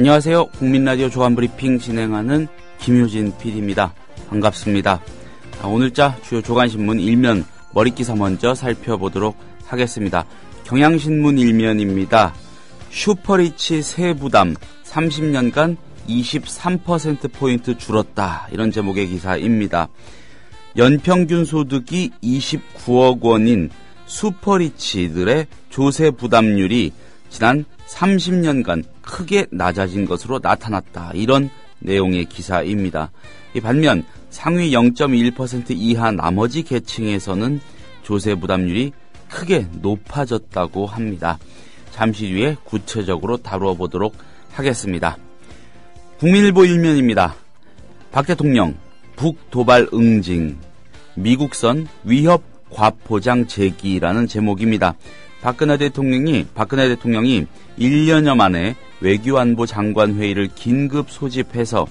안녕하세요. 국민라디오 조간브리핑 진행하는 김효진 PD입니다. 반갑습니다. 아, 오늘자 주요 조간신문 1면 머릿기사 먼저 살펴보도록 하겠습니다. 경향신문 1면입니다 슈퍼리치 세부담 30년간 23%포인트 줄었다. 이런 제목의 기사입니다. 연평균 소득이 29억 원인 슈퍼리치들의 조세 부담률이 지난 30년간 크게 낮아진 것으로 나타났다. 이런 내용의 기사입니다. 반면 상위 0.1% 이하 나머지 계층에서는 조세 부담률이 크게 높아졌다고 합니다. 잠시 뒤에 구체적으로 다루어 보도록 하겠습니다. 국민일보 일면입니다. 박 대통령 북도발 응징 미국선 위협 과포장 제기라는 제목입니다. 박근혜 대통령이 박근혜 대통령이 1년여 만에 외교안보 장관 회의를 긴급 소집해서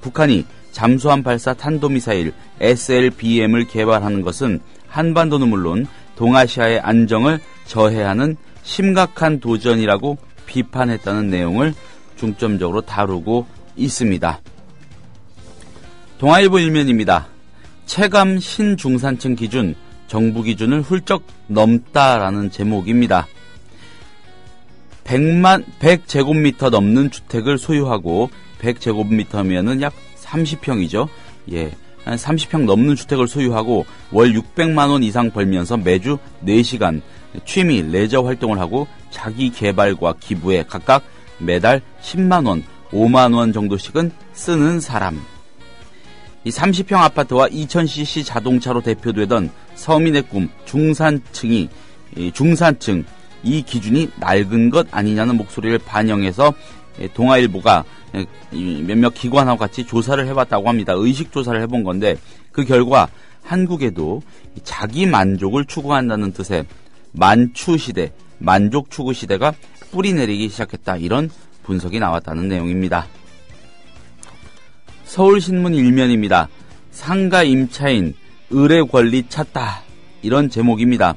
북한이 잠수함 발사 탄도미사일 SLBM을 개발하는 것은 한반도는 물론 동아시아의 안정을 저해하는 심각한 도전이라고 비판했다는 내용을 중점적으로 다루고 있습니다. 동아일보 일면입니다. 체감 신중산층 기준 정부 기준을 훌쩍 넘다라는 제목입니다. 100만 100제곱미터 넘는 주택을 소유하고 100제곱미터면은 약 30평이죠. 예. 한 30평 넘는 주택을 소유하고 월 600만 원 이상 벌면서 매주 4시간 취미 레저 활동을 하고 자기 개발과 기부에 각각 매달 10만 원, 5만 원 정도씩은 쓰는 사람. 이 30평 아파트와 2000cc 자동차로 대표되던 서민의 꿈 중산층이 중산층 이 기준이 낡은 것 아니냐는 목소리를 반영해서 예, 동아일보가 예, 몇몇 기관하고 같이 조사를 해봤다고 합니다. 의식 조사를 해본 건데 그 결과 한국에도 자기 만족을 추구한다는 뜻의 만추 시대, 만족 추구 시대가 뿌리 내리기 시작했다 이런 분석이 나왔다는 내용입니다. 서울신문 일면입니다. 상가 임차인 을의 권리 찾다 이런 제목입니다.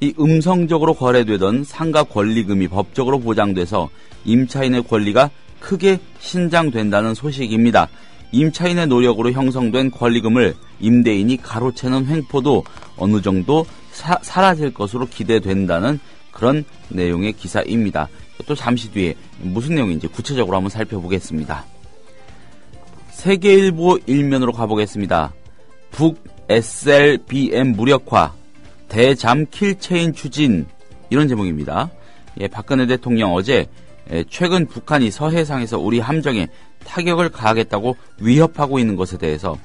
이 음성적으로 거래되던 상가 권리금이 법적으로 보장돼서 임차인의 권리가 크게 신장된다는 소식입니다. 임차인의 노력으로 형성된 권리금을 임대인이 가로채는 횡포도 어느 정도 사, 사라질 것으로 기대된다는 그런 내용의 기사입니다. 또 잠시 뒤에 무슨 내용인지 구체적으로 한번 살펴보겠습니다. 세계일보 일면으로 가보겠습니다. 북 SLBM 무력화 대잠킬 체인 추진 이런 제목입니다. 예, 박근혜 대통령 어제 예, 최근 북한이 서해상에서 우리 함정에 타격을 가하겠다고 위협하고 있는 것에 대해서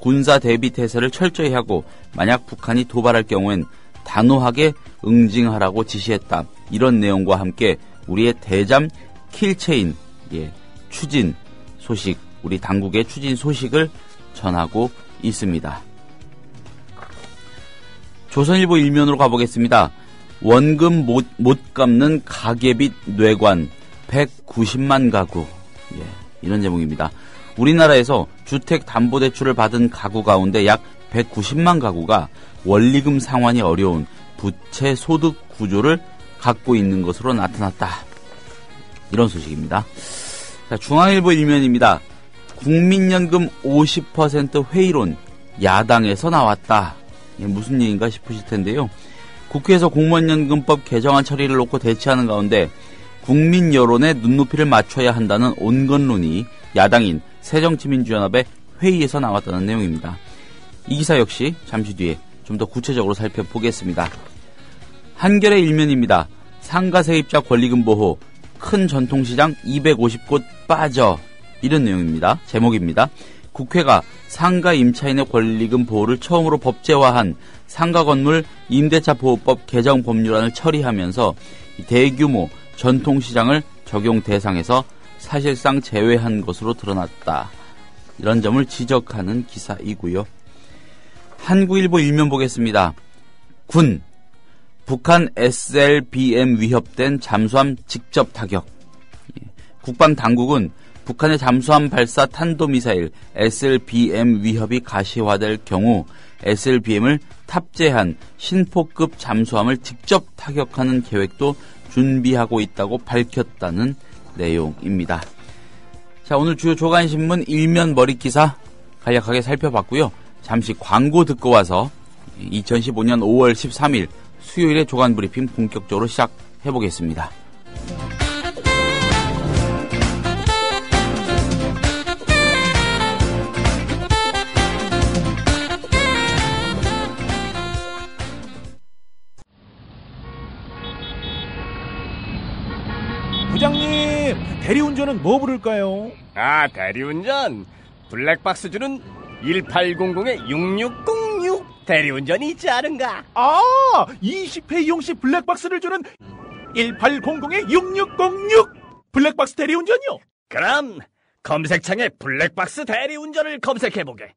군사 대비 태세를 철저히 하고 만약 북한이 도발할 경우엔 단호하게 응징하라고 지시했다. 이런 내용과 함께 우리의 대잠 킬체인 예, 추진 소식 우리 당국의 추진 소식을 전하고 있습니다. 조선일보 일면으로 가보겠습니다. 원금 못, 못 갚는 가계빚 뇌관 190만 가구. 예, 이런 제목입니다. 우리나라에서 주택담보대출을 받은 가구 가운데 약 190만 가구가 원리금 상환이 어려운 부채 소득 구조를 갖고 있는 것으로 나타났다. 이런 소식입니다. 자, 중앙일보 일면입니다. 국민연금 50% 회의론 야당에서 나왔다. 무슨 얘기인가 싶으실 텐데요. 국회에서 공무원연금법 개정안 처리를 놓고 대치하는 가운데 국민 여론의 눈높이를 맞춰야 한다는 온건론이 야당인 새정치민주연합의 회의에서 나왔다는 내용입니다. 이 기사 역시 잠시 뒤에 좀 더 구체적으로 살펴보겠습니다. 한결의 일면입니다. 상가 세입자 권리금 보호, 큰 전통시장 250곳 빠져 이런 내용입니다. 제목입니다. 국회가 상가 임차인의 권리금 보호를 처음으로 법제화한 상가 건물 임대차 보호법 개정 법률안을 처리하면서 대규모 전통시장을 적용 대상에서 사실상 제외한 것으로 드러났다. 이런 점을 지적하는 기사이고요. 한국일보 일면 보겠습니다. 군 북한 SLBM 위협된 잠수함 직접 타격. 예. 국방 당국은 북한의 잠수함 발사 탄도미사일 SLBM 위협이 가시화될 경우 SLBM을 탑재한 신포급 잠수함을 직접 타격하는 계획도 준비하고 있다고 밝혔다는 내용입니다. 자, 오늘 주요 조간신문 일면 머리 기사 간략하게 살펴봤고요. 잠시 광고 듣고 와서 2015년 5월 13일 수요일에 조간 브리핑 본격적으로 시작해보겠습니다. 대리운전은 뭐 부를까요? 아, 대리운전. 블랙박스주는 1800에 6606 대리운전이 있지 않은가? 아, 20회 이용시 블랙박스를 주는 1800에 6606 블랙박스 대리운전이요. 그럼 검색창에 블랙박스 대리운전을 검색해보게.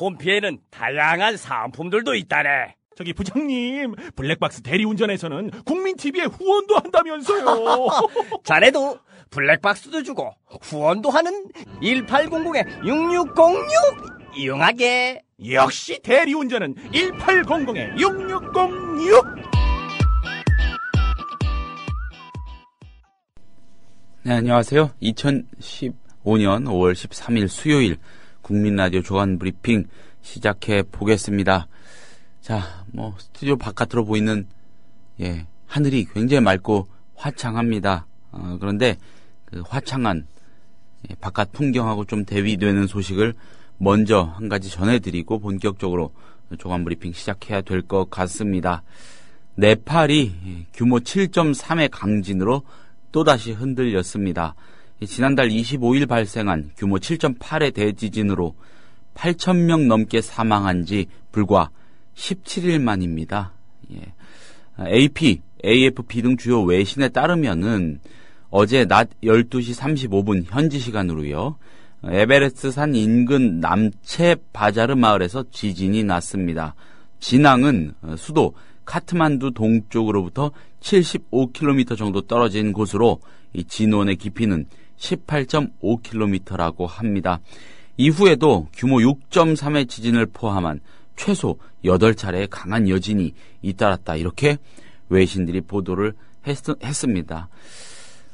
홈피에는 다양한 상품들도 있다네. 저기 부장님, 블랙박스 대리운전에서는 국민 TV에 후원도 한다면서요. 자네도 블랙박스도 주고 후원도 하는 1800의 6606 이용하게 역시 대리운전은 1 8 0 0 6606 네, 안녕하세요. 2015년 5월 13일 수요일 국민라디오 조간 브리핑 시작해 보겠습니다. 자, 뭐 스튜디오 바깥으로 보이는 예, 하늘이 굉장히 맑고 화창합니다. 어, 그런데 그 화창한 예, 바깥 풍경하고 좀 대비되는 소식을 먼저 한 가지 전해드리고 본격적으로 조간 브리핑 시작해야 될 것 같습니다. 네팔이 예, 규모 7.3의 강진으로 또다시 흔들렸습니다. 지난달 25일 발생한 규모 7.8의 대지진으로 8,000명 넘게 사망한 지 불과 17일 만입니다. AP, 예. AFP 등 주요 외신에 따르면은 어제 낮 12시 35분 현지 시간으로요. 에베레스트 산 인근 남체 바자르 마을에서 지진이 났습니다. 진앙은 어, 수도 카트만두 동쪽으로부터 75km 정도 떨어진 곳으로 이 진원의 깊이는 18.5km라고 합니다. 이후에도 규모 6.3의 지진을 포함한 최소 8차례의 강한 여진이 잇따랐다. 이렇게 외신들이 보도를 했, 습니다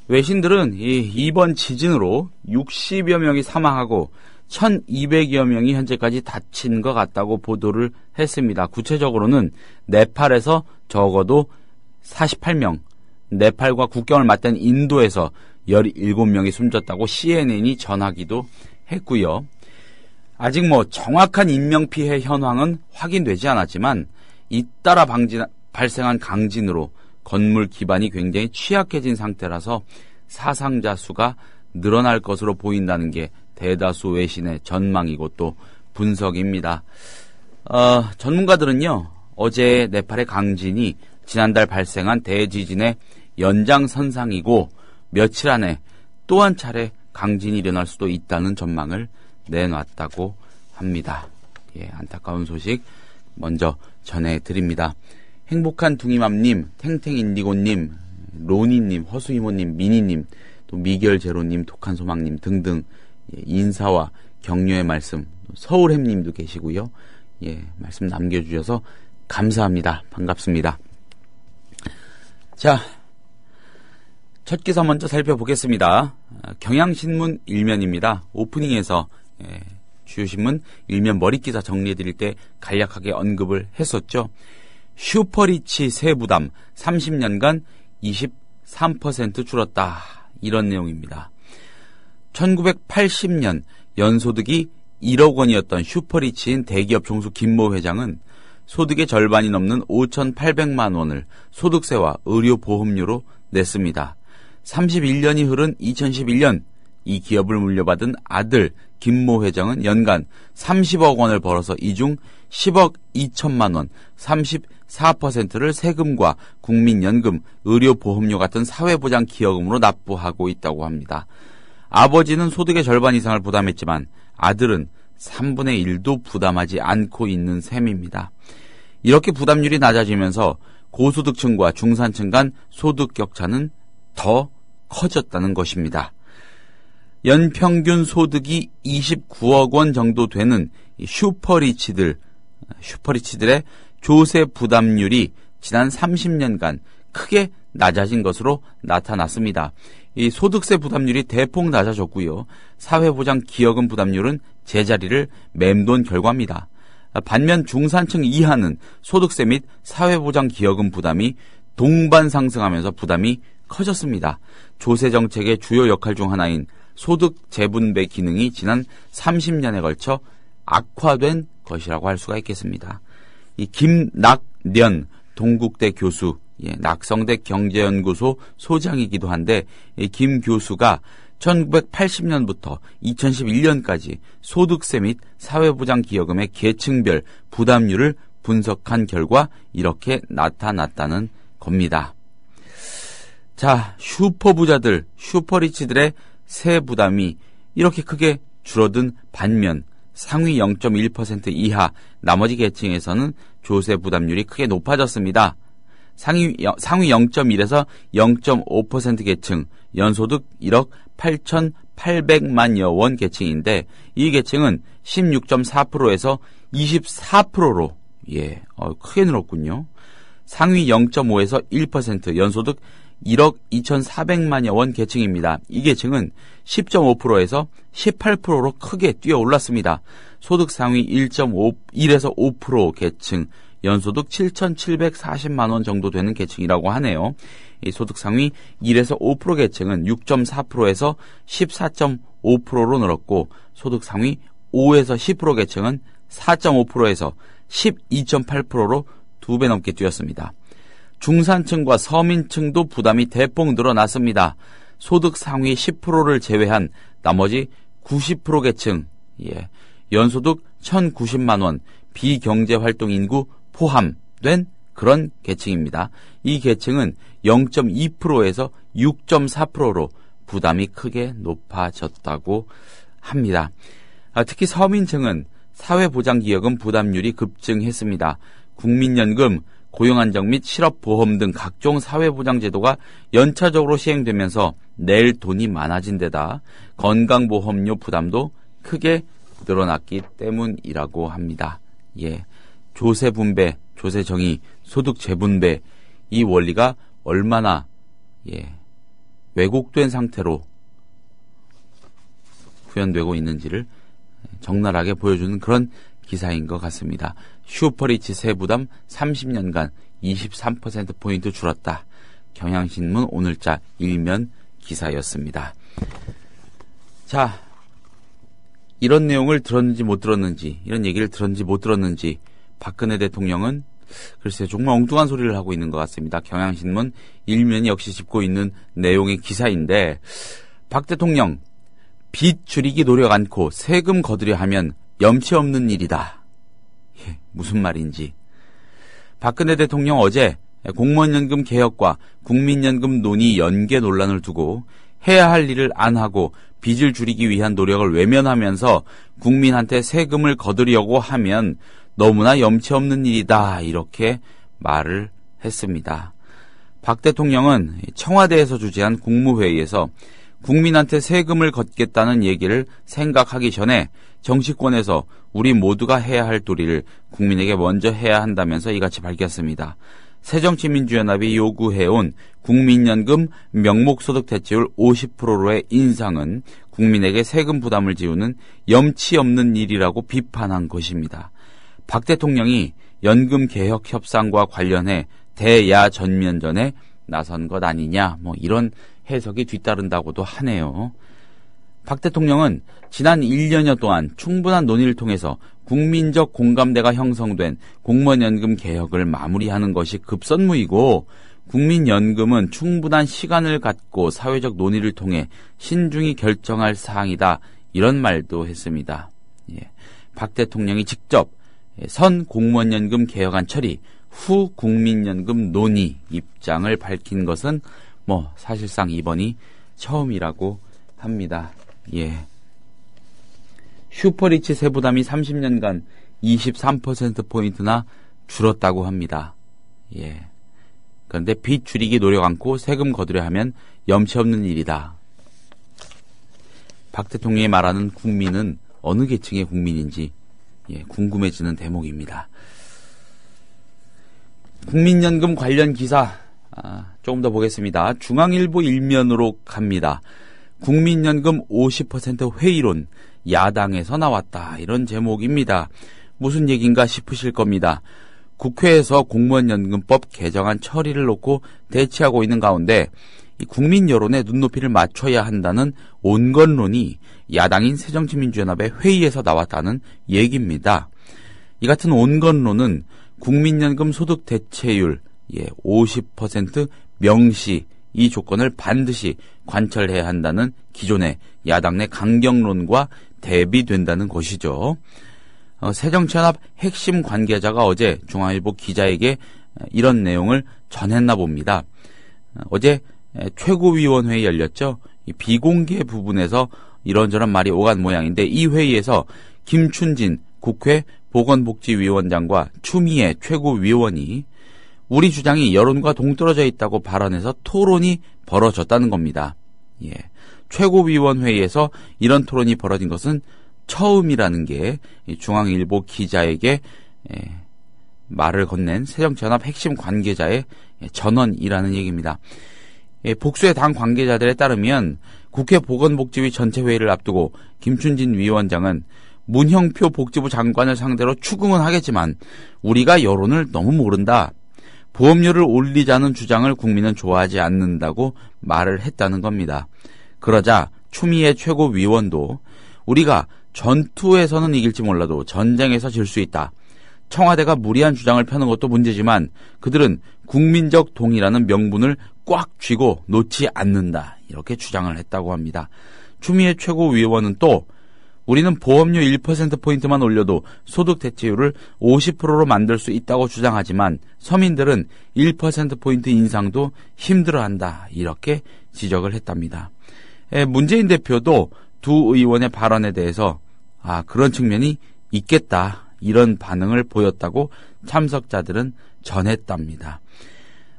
외신들은 이 이번 지진으로 60여 명이 사망하고 1200여 명이 현재까지 다친 것 같다고 보도를 했습니다. 구체적으로는 네팔에서 적어도 48명, 네팔과 국경을 맞댄 인도에서 17명이 숨졌다고 CNN이 전하기도 했고요. 아직 뭐 정확한 인명피해 현황은 확인되지 않았지만 잇따라 방진, 발생한 강진으로 건물 기반이 굉장히 취약해진 상태라서 사상자 수가 늘어날 것으로 보인다는 게 대다수 외신의 전망이고 또 분석입니다. 어, 전문가들은요, 어제 네팔의 강진이 지난달 발생한 대지진의 연장선상이고 며칠 안에 또 한 차례 강진이 일어날 수도 있다는 전망을 내놨다고 합니다. 예, 안타까운 소식 먼저 전해드립니다. 행복한 둥이맘님, 탱탱인디고님, 로니님, 허수이모님, 미니님, 또 미결제로님, 독한소망님 등등 예, 인사와 격려의 말씀, 서울햄님도 계시고요. 예, 말씀 남겨주셔서 감사합니다. 반갑습니다. 자, 첫 기사 먼저 살펴보겠습니다. 아, 경향신문 일면입니다. 오프닝에서 예, 주요신문 일면 머릿기사 정리해드릴 때 간략하게 언급을 했었죠. 슈퍼리치 세부담 30년간 23% 줄었다. 이런 내용입니다. 1980년 연소득이 1억 원이었던 슈퍼리치인 대기업 총수 김모 회장은 소득의 절반이 넘는 5,800만 원을 소득세와 의료보험료로 냈습니다. 31년이 흐른 2011년 이 기업을 물려받은 아들 김모 회장은 연간 30억 원을 벌어서 이중 10억 2천만 원, 34%를 세금과 국민연금, 의료보험료 같은 사회보장 기여금으로 납부하고 있다고 합니다. 아버지는 소득의 절반 이상을 부담했지만 아들은 3분의 1도 부담하지 않고 있는 셈입니다. 이렇게 부담률이 낮아지면서 고소득층과 중산층 간 소득 격차는 더 커졌다는 것입니다. 연평균 소득이 29억 원 정도 되는 슈퍼리치들 슈퍼리치들의 조세 부담률이 지난 30년간 크게 낮아진 것으로 나타났습니다. 이 소득세 부담률이 대폭 낮아졌고요. 사회보장 기여금 부담률은 제자리를 맴돈 결과입니다. 반면 중산층 이하는 소득세 및 사회보장 기여금 부담이 동반 상승하면서 부담이 커졌습니다. 조세 정책의 주요 역할 중 하나인 소득 재분배 기능이 지난 30년에 걸쳐 악화된 것이라고 할 수가 있겠습니다. 이 김낙년 동국대 교수, 예, 낙성대 경제연구소 소장이기도 한데 이김 교수가 1980년부터 2011년까지 소득세 및 사회보장 기여금의 계층별 부담률을 분석한 결과 이렇게 나타났다는 겁니다. 자, 슈퍼부자들, 슈퍼리치들의 세 부담이 이렇게 크게 줄어든 반면 상위 0.1% 이하 나머지 계층에서는 조세 부담률이 크게 높아졌습니다. 상위, 상위 0.1에서 0.5% 계층, 연소득 1억 8,800만여 원 계층인데 이 계층은 16.4%에서 24%로 예, 어, 크게 늘었군요. 상위 0.5에서 1%, 연소득 1억 2,400만여 원 계층입니다. 이 계층은 10.5%에서 18%로 크게 뛰어 올랐습니다. 소득 상위 1.5, 1에서 5% 계층, 연소득 7,740만 원 정도 되는 계층이라고 하네요. 이 소득 상위 1에서 5% 계층은 6.4%에서 14.5%로 늘었고 소득 상위 5에서 10% 계층은 4.5%에서 12.8%로 두 배 넘게 뛰었습니다. 중산층과 서민층도 부담이 대폭 늘어났습니다. 소득 상위 10%를 제외한 나머지 90% 계층, 예, 연소득 1,090만 원, 비경제 활동 인구 포함된 그런 계층입니다. 이 계층은 0.2%에서 6.4%로 부담이 크게 높아졌다고 합니다. 아, 특히 서민층은 사회보장기여금 부담률이 급증했습니다. 국민연금 고용안정 및 실업보험 등 각종 사회보장제도가 연차적으로 시행되면서 낼 돈이 많아진 데다 건강보험료 부담도 크게 늘어났기 때문이라고 합니다. 예. 조세 분배, 조세 정의, 소득 재분배 이 원리가 얼마나 예. 왜곡된 상태로 구현되고 있는지를 적나라하게 보여주는 그런 기사인 것 같습니다. 슈퍼리치 세부담 30년간 23%포인트 줄었다. 경향신문 오늘자 일면 기사였습니다. 자, 이런 내용을 들었는지 못 들었는지, 이런 얘기를 들었는지 못 들었는지, 박근혜 대통령은 글쎄 정말 엉뚱한 소리를 하고 있는 것 같습니다. 경향신문 일면 역시 짚고 있는 내용의 기사인데, 박 대통령, 빚 줄이기 노력 않고 세금 거두려 하면 염치 없는 일이다. 무슨 말인지. 박근혜 대통령 어제 공무원연금 개혁과 국민연금 논의 연계 논란을 두고 해야 할 일을 안 하고 빚을 줄이기 위한 노력을 외면하면서 국민한테 세금을 거두려고 하면 너무나 염치 없는 일이다 이렇게 말을 했습니다. 박 대통령은 청와대에서 주재한 국무회의에서 국민한테 세금을 걷겠다는 얘기를 생각하기 전에 정치권에서 우리 모두가 해야 할 도리를 국민에게 먼저 해야 한다면서 이같이 밝혔습니다. 새정치민주연합이 요구해온 국민연금 명목소득 대체율 50%로의 인상은 국민에게 세금 부담을 지우는 염치 없는 일이라고 비판한 것입니다. 박 대통령이 연금 개혁 협상과 관련해 대야 전면전에 나선 것 아니냐, 뭐 이런 해석이 뒤따른다고도 하네요. 박 대통령은 지난 1년여 동안 충분한 논의를 통해서 국민적 공감대가 형성된 공무원연금 개혁을 마무리하는 것이 급선무이고 국민연금은 충분한 시간을 갖고 사회적 논의를 통해 신중히 결정할 사항이다. 이런 말도 했습니다. 예. 박 대통령이 직접 선 공무원연금 개혁안 처리, 후 국민연금 논의 입장을 밝힌 것은 뭐 사실상 이번이 처음이라고 합니다. 예. 슈퍼리치 세부담이 30년간 23%포인트나 줄었다고 합니다. 예. 그런데 빚 줄이기 노력 않고 세금 거두려 하면 염치 없는 일이다. 박 대통령이 말하는 국민은 어느 계층의 국민인지 예, 궁금해지는 대목입니다. 국민연금 관련 기사 아, 조금 더 보겠습니다. 중앙일보 일면으로 갑니다. 국민연금 50% 회의론 야당에서 나왔다 이런 제목입니다. 무슨 얘긴가 싶으실 겁니다. 국회에서 공무원연금법 개정안 처리를 놓고 대치하고 있는 가운데 국민 여론의 눈높이를 맞춰야 한다는 온건론이 야당인 새정치민주연합의 회의에서 나왔다는 얘기입니다. 이 같은 온건론은 국민연금 소득 대체율 예, 50% 명시 이 조건을 반드시 관철해야 한다는 기존의 야당 내 강경론과 대비된다는 것이죠. 어, 새정치연합 핵심 관계자가 어제 중앙일보 기자에게 이런 내용을 전했나 봅니다. 어, 어제 최고위원회에 열렸죠. 비공개 부분에서 이런저런 말이 오간 모양인데 이 회의에서 김춘진 국회 보건복지위원장과 추미애 최고위원이 우리 주장이 여론과 동떨어져 있다고 발언해서 토론이 벌어졌다는 겁니다. 예. 최고위원회의에서 이런 토론이 벌어진 것은 처음이라는 게 중앙일보 기자에게 예, 말을 건넨 새정치연합 핵심 관계자의 예, 전언이라는 얘기입니다. 예, 복수의 당 관계자들에 따르면 국회 보건복지위 전체 회의를 앞두고 김춘진 위원장은 문형표 복지부 장관을 상대로 추궁은 하겠지만 우리가 여론을 너무 모른다. 보험료를 올리자는 주장을 국민은 좋아하지 않는다고 말을 했다는 겁니다. 그러자 추미애 최고위원도 우리가 전투에서는 이길지 몰라도 전쟁에서 질 수 있다. 청와대가 무리한 주장을 펴는 것도 문제지만 그들은 국민적 동의라는 명분을 꽉 쥐고 놓지 않는다. 이렇게 주장을 했다고 합니다. 추미애 최고위원은 또 우리는 보험료 1%포인트만 올려도 소득 대체율을 50%로 만들 수 있다고 주장하지만 서민들은 1%포인트 인상도 힘들어한다. 이렇게 지적을 했답니다. 문재인 대표도 두 의원의 발언에 대해서 아, 그런 측면이 있겠다. 이런 반응을 보였다고 참석자들은 전했답니다.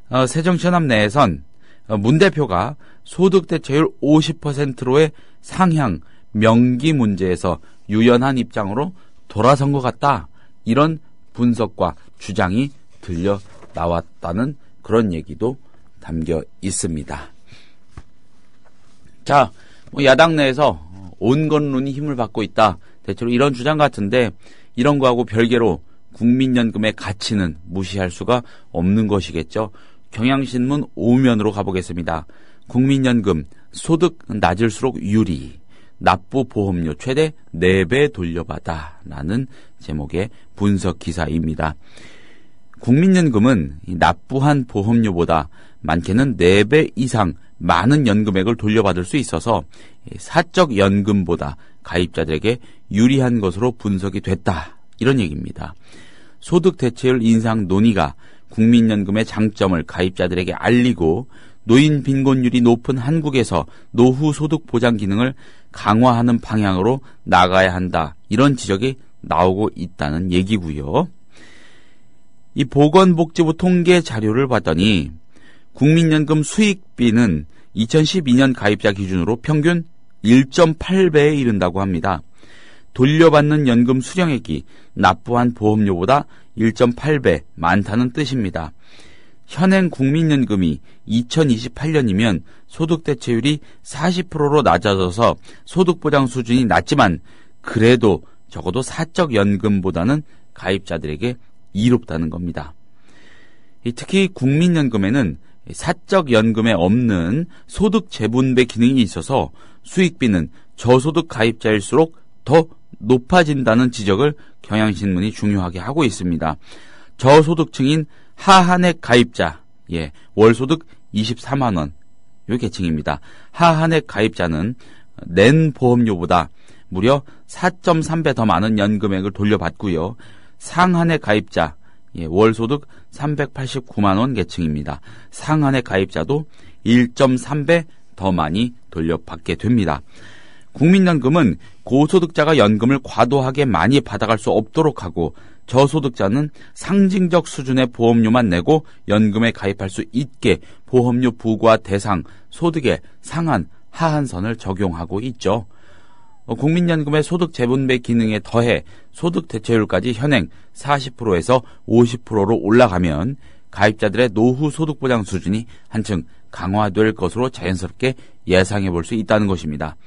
어, 새정치합 내에선 어, 문 대표가 소득 대체율 50%로의 상향 명기 문제에서 유연한 입장으로 돌아선 것 같다. 이런 분석과 주장이 들려 나왔다는 그런 얘기도 담겨 있습니다. 자, 뭐 야당 내에서 온건론이 힘을 받고 있다. 대체로 이런 주장 같은데 이런 거하고 별개로 국민연금의 가치는 무시할 수가 없는 것이겠죠. 경향신문 5면으로 가보겠습니다. 국민연금 소득 낮을수록 유리. 납부 보험료 최대 4배 돌려받아라는 제목의 분석 기사입니다. 국민연금은 납부한 보험료보다 많게는 4배 이상 많은 연금액을 돌려받을 수 있어서 사적 연금보다 가입자들에게 유리한 것으로 분석이 됐다. 이런 얘기입니다. 소득 대체율 인상 논의가 국민연금의 장점을 가입자들에게 알리고 노인 빈곤율이 높은 한국에서 노후 소득 보장 기능을 강화하는 방향으로 나가야 한다. 이런 지적이 나오고 있다는 얘기고요. 이 보건복지부 통계 자료를 봤더니 국민연금 수익비는 2012년 가입자 기준으로 평균 1.8배에 이른다고 합니다. 돌려받는 연금 수령액이 납부한 보험료보다 1.8배 많다는 뜻입니다. 현행 국민연금이 2028년이면 소득 대체율이 40%로 낮아져서 소득 보장 수준이 낮지만 그래도 적어도 사적 연금보다는 가입자들에게 이롭다는 겁니다. 특히 국민연금에는 사적 연금에 없는 소득 재분배 기능이 있어서 수익비는 저소득 가입자일수록 더 높아진다는 지적을 경향신문이 중요하게 하고 있습니다. 저소득층인 하한액 가입자, 예, 월소득 24만원, 요 계층입니다. 하한액 가입자는 낸 보험료보다 무려 4.3배 더 많은 연금액을 돌려받고요. 상한액 가입자, 예, 월소득 389만원 계층입니다. 상한액 가입자도 1.3배 더 많이 돌려받게 됩니다. 국민연금은 고소득자가 연금을 과도하게 많이 받아갈 수 없도록 하고 저소득자는 상징적 수준의 보험료만 내고 연금에 가입할 수 있게 보험료 부과 대상, 소득의 상한, 하한선을 적용하고 있죠. 어, 국민연금의 소득 재분배 기능에 더해 소득 대체율까지 현행 40%에서 50%로 올라가면 가입자들의 노후 소득 보장 수준이 한층 강화될 것으로 자연스럽게 예상해 볼 수 있다는 것입니다.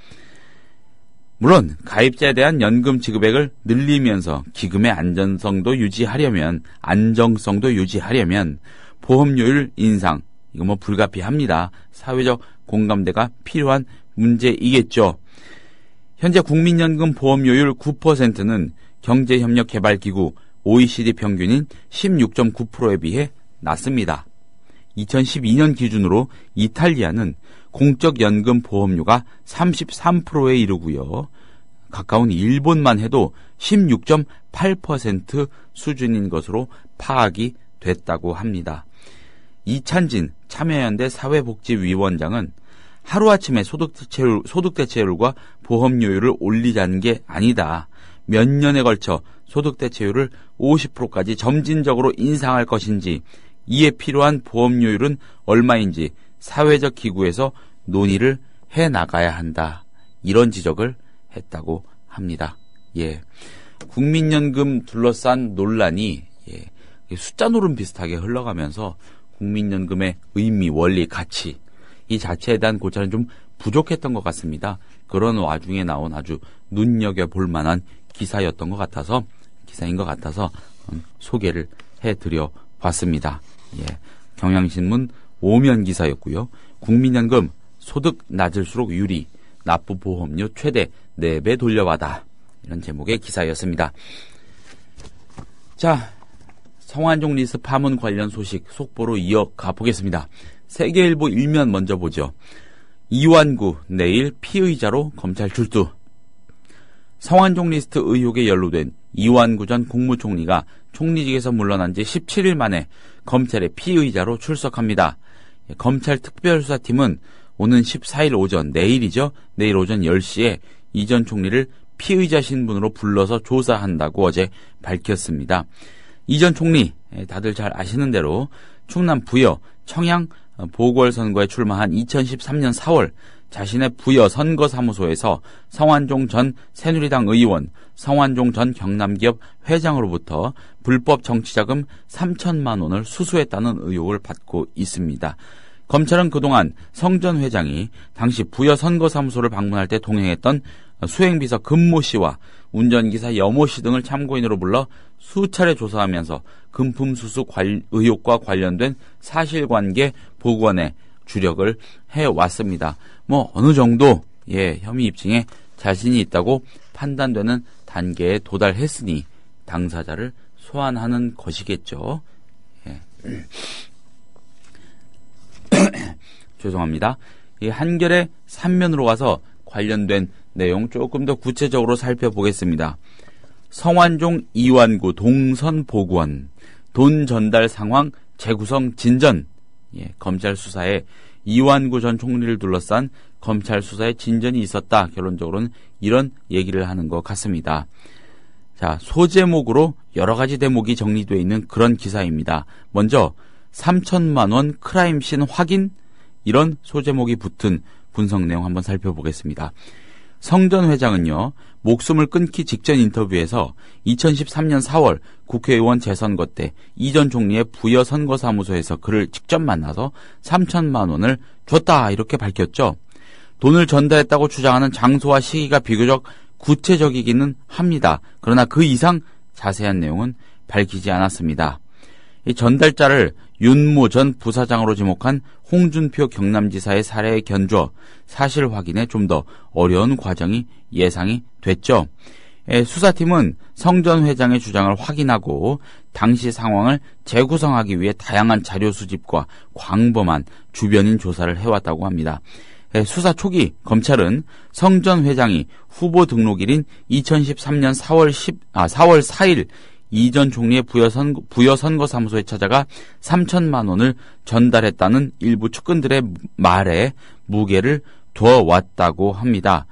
물론 가입자에 대한 연금 지급액을 늘리면서 기금의 안전성도 유지하려면 안정성도 유지하려면 보험료율 인상 이거 뭐 불가피합니다. 사회적 공감대가 필요한 문제이겠죠. 현재 국민연금 보험료율 9%는 경제협력개발기구 OECD 평균인 16.9%에 비해 낮습니다. 2012년 기준으로 이탈리아는 공적연금 보험료가 33%에 이르고요. 가까운 일본만 해도 16.8% 수준인 것으로 파악이 됐다고 합니다. 이찬진 참여연대 사회복지위원장은 하루아침에 소득대체율, 소득대체율과 보험료율을 올리자는 게 아니다. 몇 년에 걸쳐 소득대체율을 50%까지 점진적으로 인상할 것인지, 이에 필요한 보험료율은 얼마인지 사회적 기구에서 논의를 해 나가야 한다. 이런 지적을 했다고 합니다. 예. 국민연금 둘러싼 논란이 예. 숫자 노름 비슷하게 흘러가면서 국민연금의 의미, 원리, 가치 이 자체에 대한 고찰은 좀 부족했던 것 같습니다. 그런 와중에 나온 아주 눈여겨 볼 만한 기사였던 것 같아서 기사인 것 같아서 음, 소개를 해드려 봤습니다. 예. 경향신문 오면 기사였고요. 국민연금 소득 낮을수록 유리 납부 보험료 최대 4배 돌려받아 이런 제목의 기사였습니다. 자, 성환종 리스 파문 관련 소식 속보로 이어 가보겠습니다. 세계일보 일면 먼저 보죠. 이완구 내일 피의자로 검찰 출두. 성환종 리스트 의혹에 연루된 이완구 전 국무총리가 총리직에서 물러난 지 17일 만에 검찰의 피의자로 출석합니다. 예, 검찰 특별수사팀은 오는 14일 오전, 내일이죠. 내일 오전 10시에 이 전 총리를 피의자 신분으로 불러서 조사한다고 어제 밝혔습니다. 이 전 총리, 예, 다들 잘 아시는 대로 충남 부여 청양 보궐선거에 출마한 2013년 4월 자신의 부여 선거사무소에서 성완종 전 새누리당 의원, 성완종 전 경남기업 회장으로부터 불법 정치자금 3천만 원을 수수했다는 의혹을 받고 있습니다. 검찰은 그동안 성전 회장이 당시 부여 선거사무소를 방문할 때 동행했던 수행비서 금모 씨와 운전기사 여모 씨 등을 참고인으로 불러 수차례 조사하면서 금품수수 의혹과 관련된 사실관계 복원에 주력을 해왔습니다. 뭐 어느 정도 예 혐의 입증에 자신이 있다고 판단되는 단계에 도달했으니 당사자를 소환하는 것이겠죠. 예. 죄송합니다. 이 한결의 3면으로 가서 관련된 내용 조금 더 구체적으로 살펴보겠습니다. 성완종 이완구 동선 보고원 돈 전달 상황 재구성 진전 예, 검찰 수사에 이완구 전 총리를 둘러싼 검찰 수사에 진전이 있었다. 결론적으로는 이런 얘기를 하는 것 같습니다. 자, 소제목으로 여러 가지 대목이 정리되어 있는 그런 기사입니다. 먼저 3천만 원 크라임씬 확인 이런 소제목이 붙은 분석 내용 한번 살펴보겠습니다. 성전 회장은요. 목숨을 끊기 직전 인터뷰에서 2013년 4월 국회의원 재선거 때 이전 총리의 부여 선거사무소에서 그를 직접 만나서 3천만 원을 줬다 이렇게 밝혔죠. 돈을 전달했다고 주장하는 장소와 시기가 비교적 구체적이기는 합니다. 그러나 그 이상 자세한 내용은 밝히지 않았습니다. 이 전달자를 윤모 전 부사장으로 지목한 홍준표 경남지사의 사례에 견주어 사실 확인에 좀 더 어려운 과정이 예상이 됐죠. 예, 수사팀은 성전 회장의 주장을 확인하고 당시 상황을 재구성하기 위해 다양한 자료 수집과 광범한 주변인 조사를 해왔다고 합니다. 예, 수사 초기 검찰은 성전 회장이 후보 등록일인 2013년 4월 10, 아, 4월 4일 이전 총리의 부여선, 부여선거사무소에 찾아가 3천만 원을 전달했다는 일부 측근들의 말에 무게를 둬왔다고 합니다.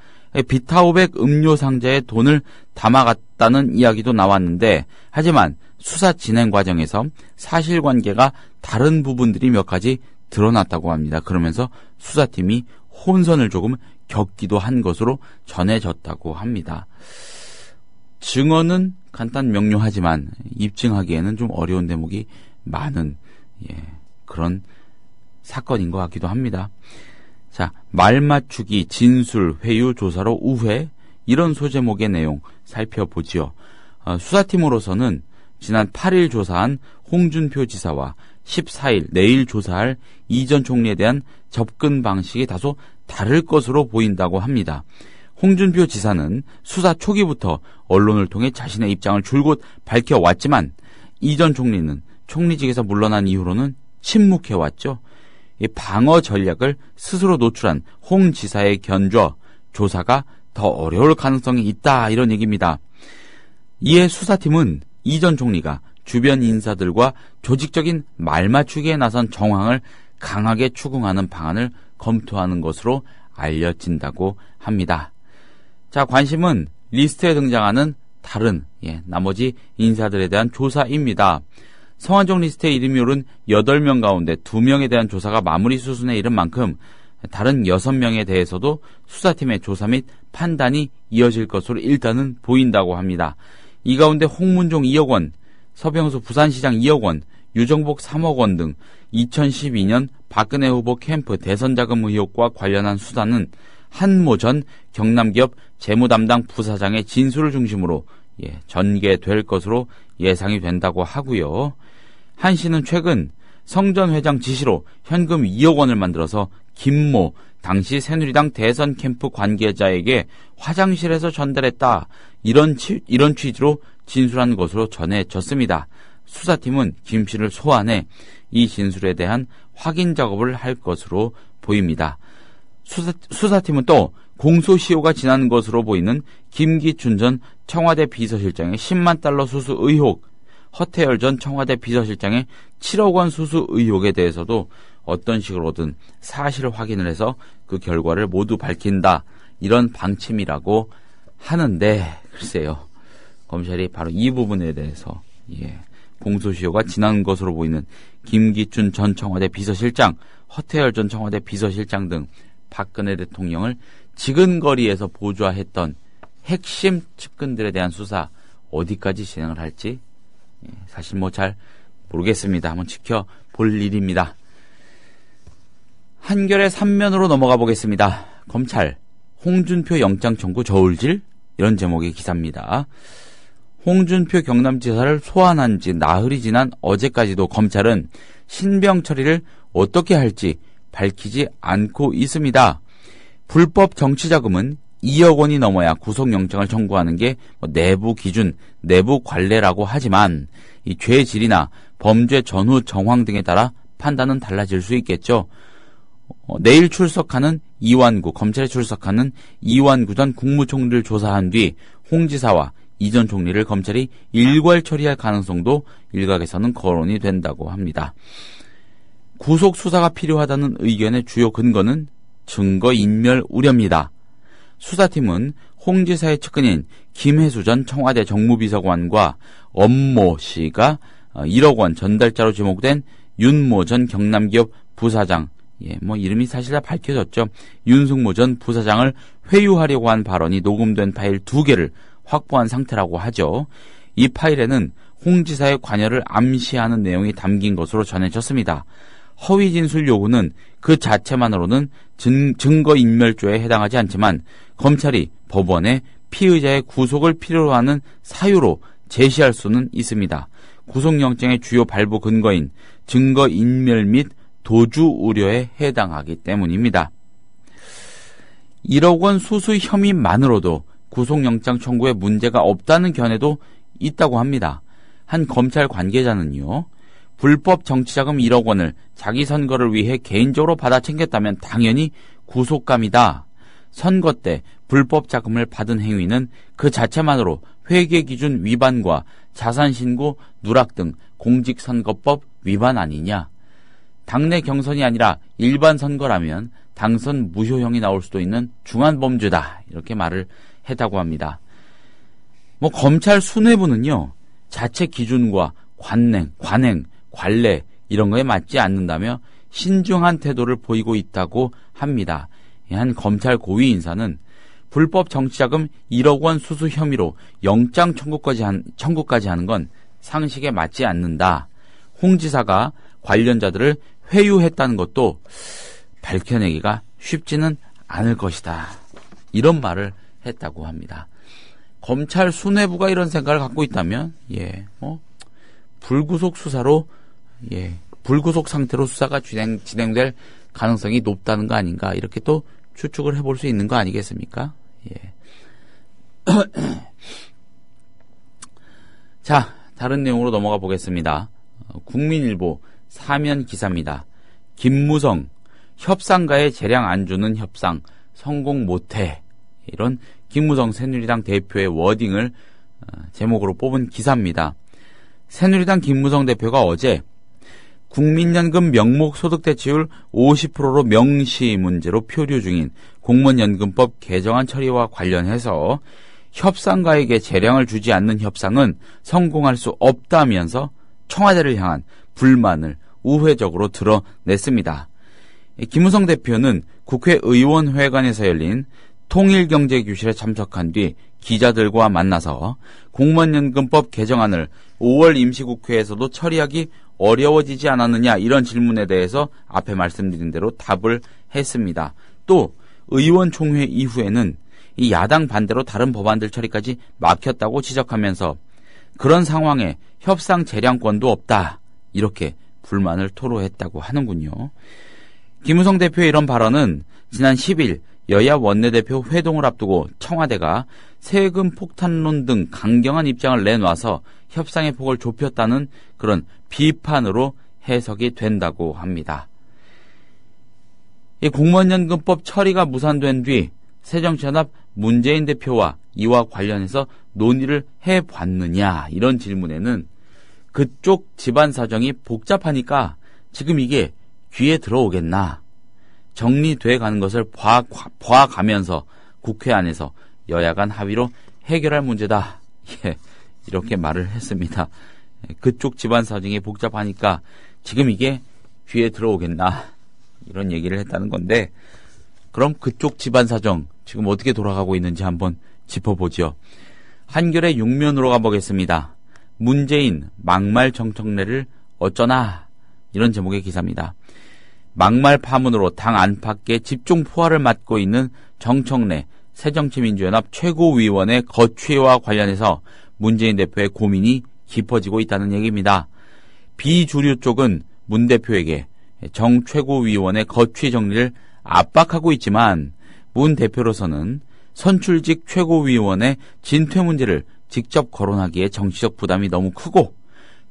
비타오백 음료 상자에 돈을 담아갔다는 이야기도 나왔는데 하지만 수사 진행 과정에서 사실관계가 다른 부분들이 몇 가지 드러났다고 합니다. 그러면서 수사팀이 혼선을 조금 겪기도 한 것으로 전해졌다고 합니다. 증언은 간단 명료하지만 입증하기에는 좀 어려운 대목이 많은 예, 그런 사건인 것 같기도 합니다. 자, 말 맞추기, 진술, 회유, 조사로 우회 이런 소제목의 내용 살펴보지요. 어, 수사팀으로서는 지난 8일 조사한 홍준표 지사와 14일 내일 조사할 이전 총리에 대한 접근 방식이 다소 다를 것으로 보인다고 합니다. 홍준표 지사는 수사 초기부터 언론을 통해 자신의 입장을 줄곧 밝혀왔지만 이전 총리는 총리직에서 물러난 이후로는 침묵해왔죠. 이 방어 전략을 스스로 노출한 홍 지사의 견조, 조사가 더 어려울 가능성이 있다 이런 얘기입니다. 이에 수사팀은 이전 총리가 주변 인사들과 조직적인 말 맞추기에 나선 정황을 강하게 추궁하는 방안을 검토하는 것으로 알려진다고 합니다. 자, 관심은 리스트에 등장하는 다른 예, 나머지 인사들에 대한 조사입니다. 성한종 리스트의 이름이 오른 8명 가운데 2명에 대한 조사가 마무리 수순에 이른 만큼 다른 6명에 대해서도 수사팀의 조사 및 판단이 이어질 것으로 일단은 보인다고 합니다. 이 가운데 홍문종 2억 원, 서병수 부산시장 2억 원, 유정복 3억 원 등 2012년 박근혜 후보 캠프 대선 자금 의혹과 관련한 수사는 한모 전 경남기업 재무담당 부사장의 진술을 중심으로 예, 전개될 것으로 예상이 된다고 하고요. 한 씨는 최근 성전 회장 지시로 현금 2억 원을 만들어서 김모 당시 새누리당 대선 캠프 관계자에게 화장실에서 전달했다 이런 취, 이런 취지로 진술한 것으로 전해졌습니다. 수사팀은 김 씨를 소환해 이 진술에 대한 확인 작업을 할 것으로 보입니다. 수사, 수사팀은 또 공소시효가 지난 것으로 보이는 김기춘 전 청와대 비서실장의 10만 달러 수수 의혹, 허태열 전 청와대 비서실장의 7억 원 수수 의혹에 대해서도 어떤 식으로든 사실 확인을 해서 그 결과를 모두 밝힌다. 이런 방침이라고 하는데, 글쎄요. 검찰이 바로 이 부분에 대해서, 예. 공소시효가 지난 것으로 보이는 김기춘 전 청와대 비서실장, 허태열 전 청와대 비서실장 등 박근혜 대통령을 지근거리에서 보좌했던 핵심 측근들에 대한 수사 어디까지 진행을 할지 예, 사실 뭐 잘 모르겠습니다. 한번 지켜볼 일입니다. 한결의 3면으로 넘어가 보겠습니다. 검찰 홍준표 영장 청구 저울질 이런 제목의 기사입니다. 홍준표 경남지사를 소환한 지 나흘이 지난 어제까지도 검찰은 신병 처리를 어떻게 할지 밝히지 않고 있습니다. 불법 정치 자금은 2억 원이 넘어야 구속영장을 청구하는 게 뭐 내부 기준, 내부 관례라고 하지만 이 죄질이나 범죄 전후 정황 등에 따라 판단은 달라질 수 있겠죠. 어, 내일 출석하는 이완구, 검찰에 출석하는 이완구 전 국무총리를 조사한 뒤홍 지사와 이전 총리를 검찰이 일괄 처리할 가능성도 일각에서는 거론이 된다고 합니다. 구속 수사가 필요하다는 의견의 주요 근거는 증거인멸 우려입니다. 수사팀은 홍 지사의 측근인 김혜수 전 청와대 정무비서관과 엄모 씨가 1억 어, 원 전달자로 지목된 윤모 전 경남기업 부사장, 예, 뭐 이름이 사실 다 밝혀졌죠. 윤승모 전 부사장을 회유하려고 한 발언이 녹음된 파일 두 개를 확보한 상태라고 하죠. 이 파일에는 홍 지사의 관여를 암시하는 내용이 담긴 것으로 전해졌습니다. 허위 진술 요구는 그 자체만으로는 증, 증거인멸죄에 해당하지 않지만 검찰이 법원에 피의자의 구속을 필요로 하는 사유로 제시할 수는 있습니다. 구속영장의 주요 발부 근거인 증거인멸 및 도주 우려에 해당하기 때문입니다. 1억 원 수수 혐의만으로도 구속영장 청구에 문제가 없다는 견해도 있다고 합니다. 한 검찰 관계자는요, 불법 정치자금 1억 원을 자기 선거를 위해 개인적으로 받아 챙겼다면 당연히 구속감이다. 선거 때 불법 자금을 받은 행위는 그 자체만으로 회계 기준 위반과 자산 신고, 누락 등 공직선거법 위반 아니냐. 당내 경선이 아니라 일반 선거라면 당선 무효형이 나올 수도 있는 중한 범죄다. 이렇게 말을 했다고 합니다. 뭐 검찰 수뇌부는요. 자체 기준과 관행, 관행, 관례 이런 거에 맞지 않는다며 신중한 태도를 보이고 있다고 합니다. 한 검찰 고위 인사는 불법 정치자금 1억 원 수수 혐의로 영장 청구까지, 한, 청구까지 하는 건 상식에 맞지 않는다. 홍 지사가 관련자들을 회유했다는 것도 밝혀내기가 쉽지는 않을 것이다. 이런 말을 했다고 합니다. 검찰 수뇌부가 이런 생각을 갖고 있다면, 예, 뭐, 불구속 수사로 예. 불구속 상태로 수사가 진행, 진행될 가능성이 높다는 거 아닌가 이렇게 또 추측을 해볼 수 있는 거 아니겠습니까? 예. 자, 다른 내용으로 넘어가 보겠습니다. 어, 국민일보 사면 기사입니다. 김무성 협상가에 재량 안 주는 협상 성공 못해 이런 김무성 새누리당 대표의 워딩을 어, 제목으로 뽑은 기사입니다. 새누리당 김무성 대표가 어제 국민연금 명목 소득 대체율 50%로 명시 문제로 표류 중인 공무원연금법 개정안 처리와 관련해서 협상가에게 재량을 주지 않는 협상은 성공할 수 없다면서 청와대를 향한 불만을 우회적으로 드러냈습니다. 김우성 대표는 국회의원회관에서 열린 통일경제교실에 참석한 뒤 기자들과 만나서 공무원연금법 개정안을 5월 임시국회에서도 처리하기 어려워지지 않았느냐 이런 질문에 대해서 앞에 말씀드린 대로 답을 했습니다. 또 의원총회 이후에는 이 야당 반대로 다른 법안들 처리까지 막혔다고 지적하면서 그런 상황에 협상 재량권도 없다 이렇게 불만을 토로했다고 하는군요. 김우성 대표의 이런 발언은 지난 10일 여야 원내대표 회동을 앞두고 청와대가 세금 폭탄론 등 강경한 입장을 내놔서 협상의 폭을 좁혔다는 그런 비판으로 해석이 된다고 합니다. 공무원연금법 처리가 무산된 뒤 새정치연합 문재인 대표와 이와 관련해서 논의를 해봤느냐 이런 질문에는 그쪽 집안 사정이 복잡하니까 지금 이게 귀에 들어오겠나 정리돼 가는 것을 봐, 봐가면서 국회 안에서 여야 간 합의로 해결할 문제다. 예. 이렇게 말을 했습니다. 그쪽 집안 사정이 복잡하니까 지금 이게 귀에 들어오겠나 이런 얘기를 했다는 건데 그럼 그쪽 집안 사정 지금 어떻게 돌아가고 있는지 한번 짚어보죠 한결의 육면으로 가보겠습니다. 문재인 막말 정청래를 어쩌나 이런 제목의 기사입니다. 막말 파문으로 당 안팎에 집중 포화를 맡고 있는 정청래 새정치민주연합 최고위원의 거취와 관련해서 문재인 대표의 고민이 깊어지고 있다는 얘기입니다. 비주류 쪽은 문 대표에게 정 최고위원의 거취 정리를 압박하고 있지만 문 대표로서는 선출직 최고위원의 진퇴 문제를 직접 거론하기에 정치적 부담이 너무 크고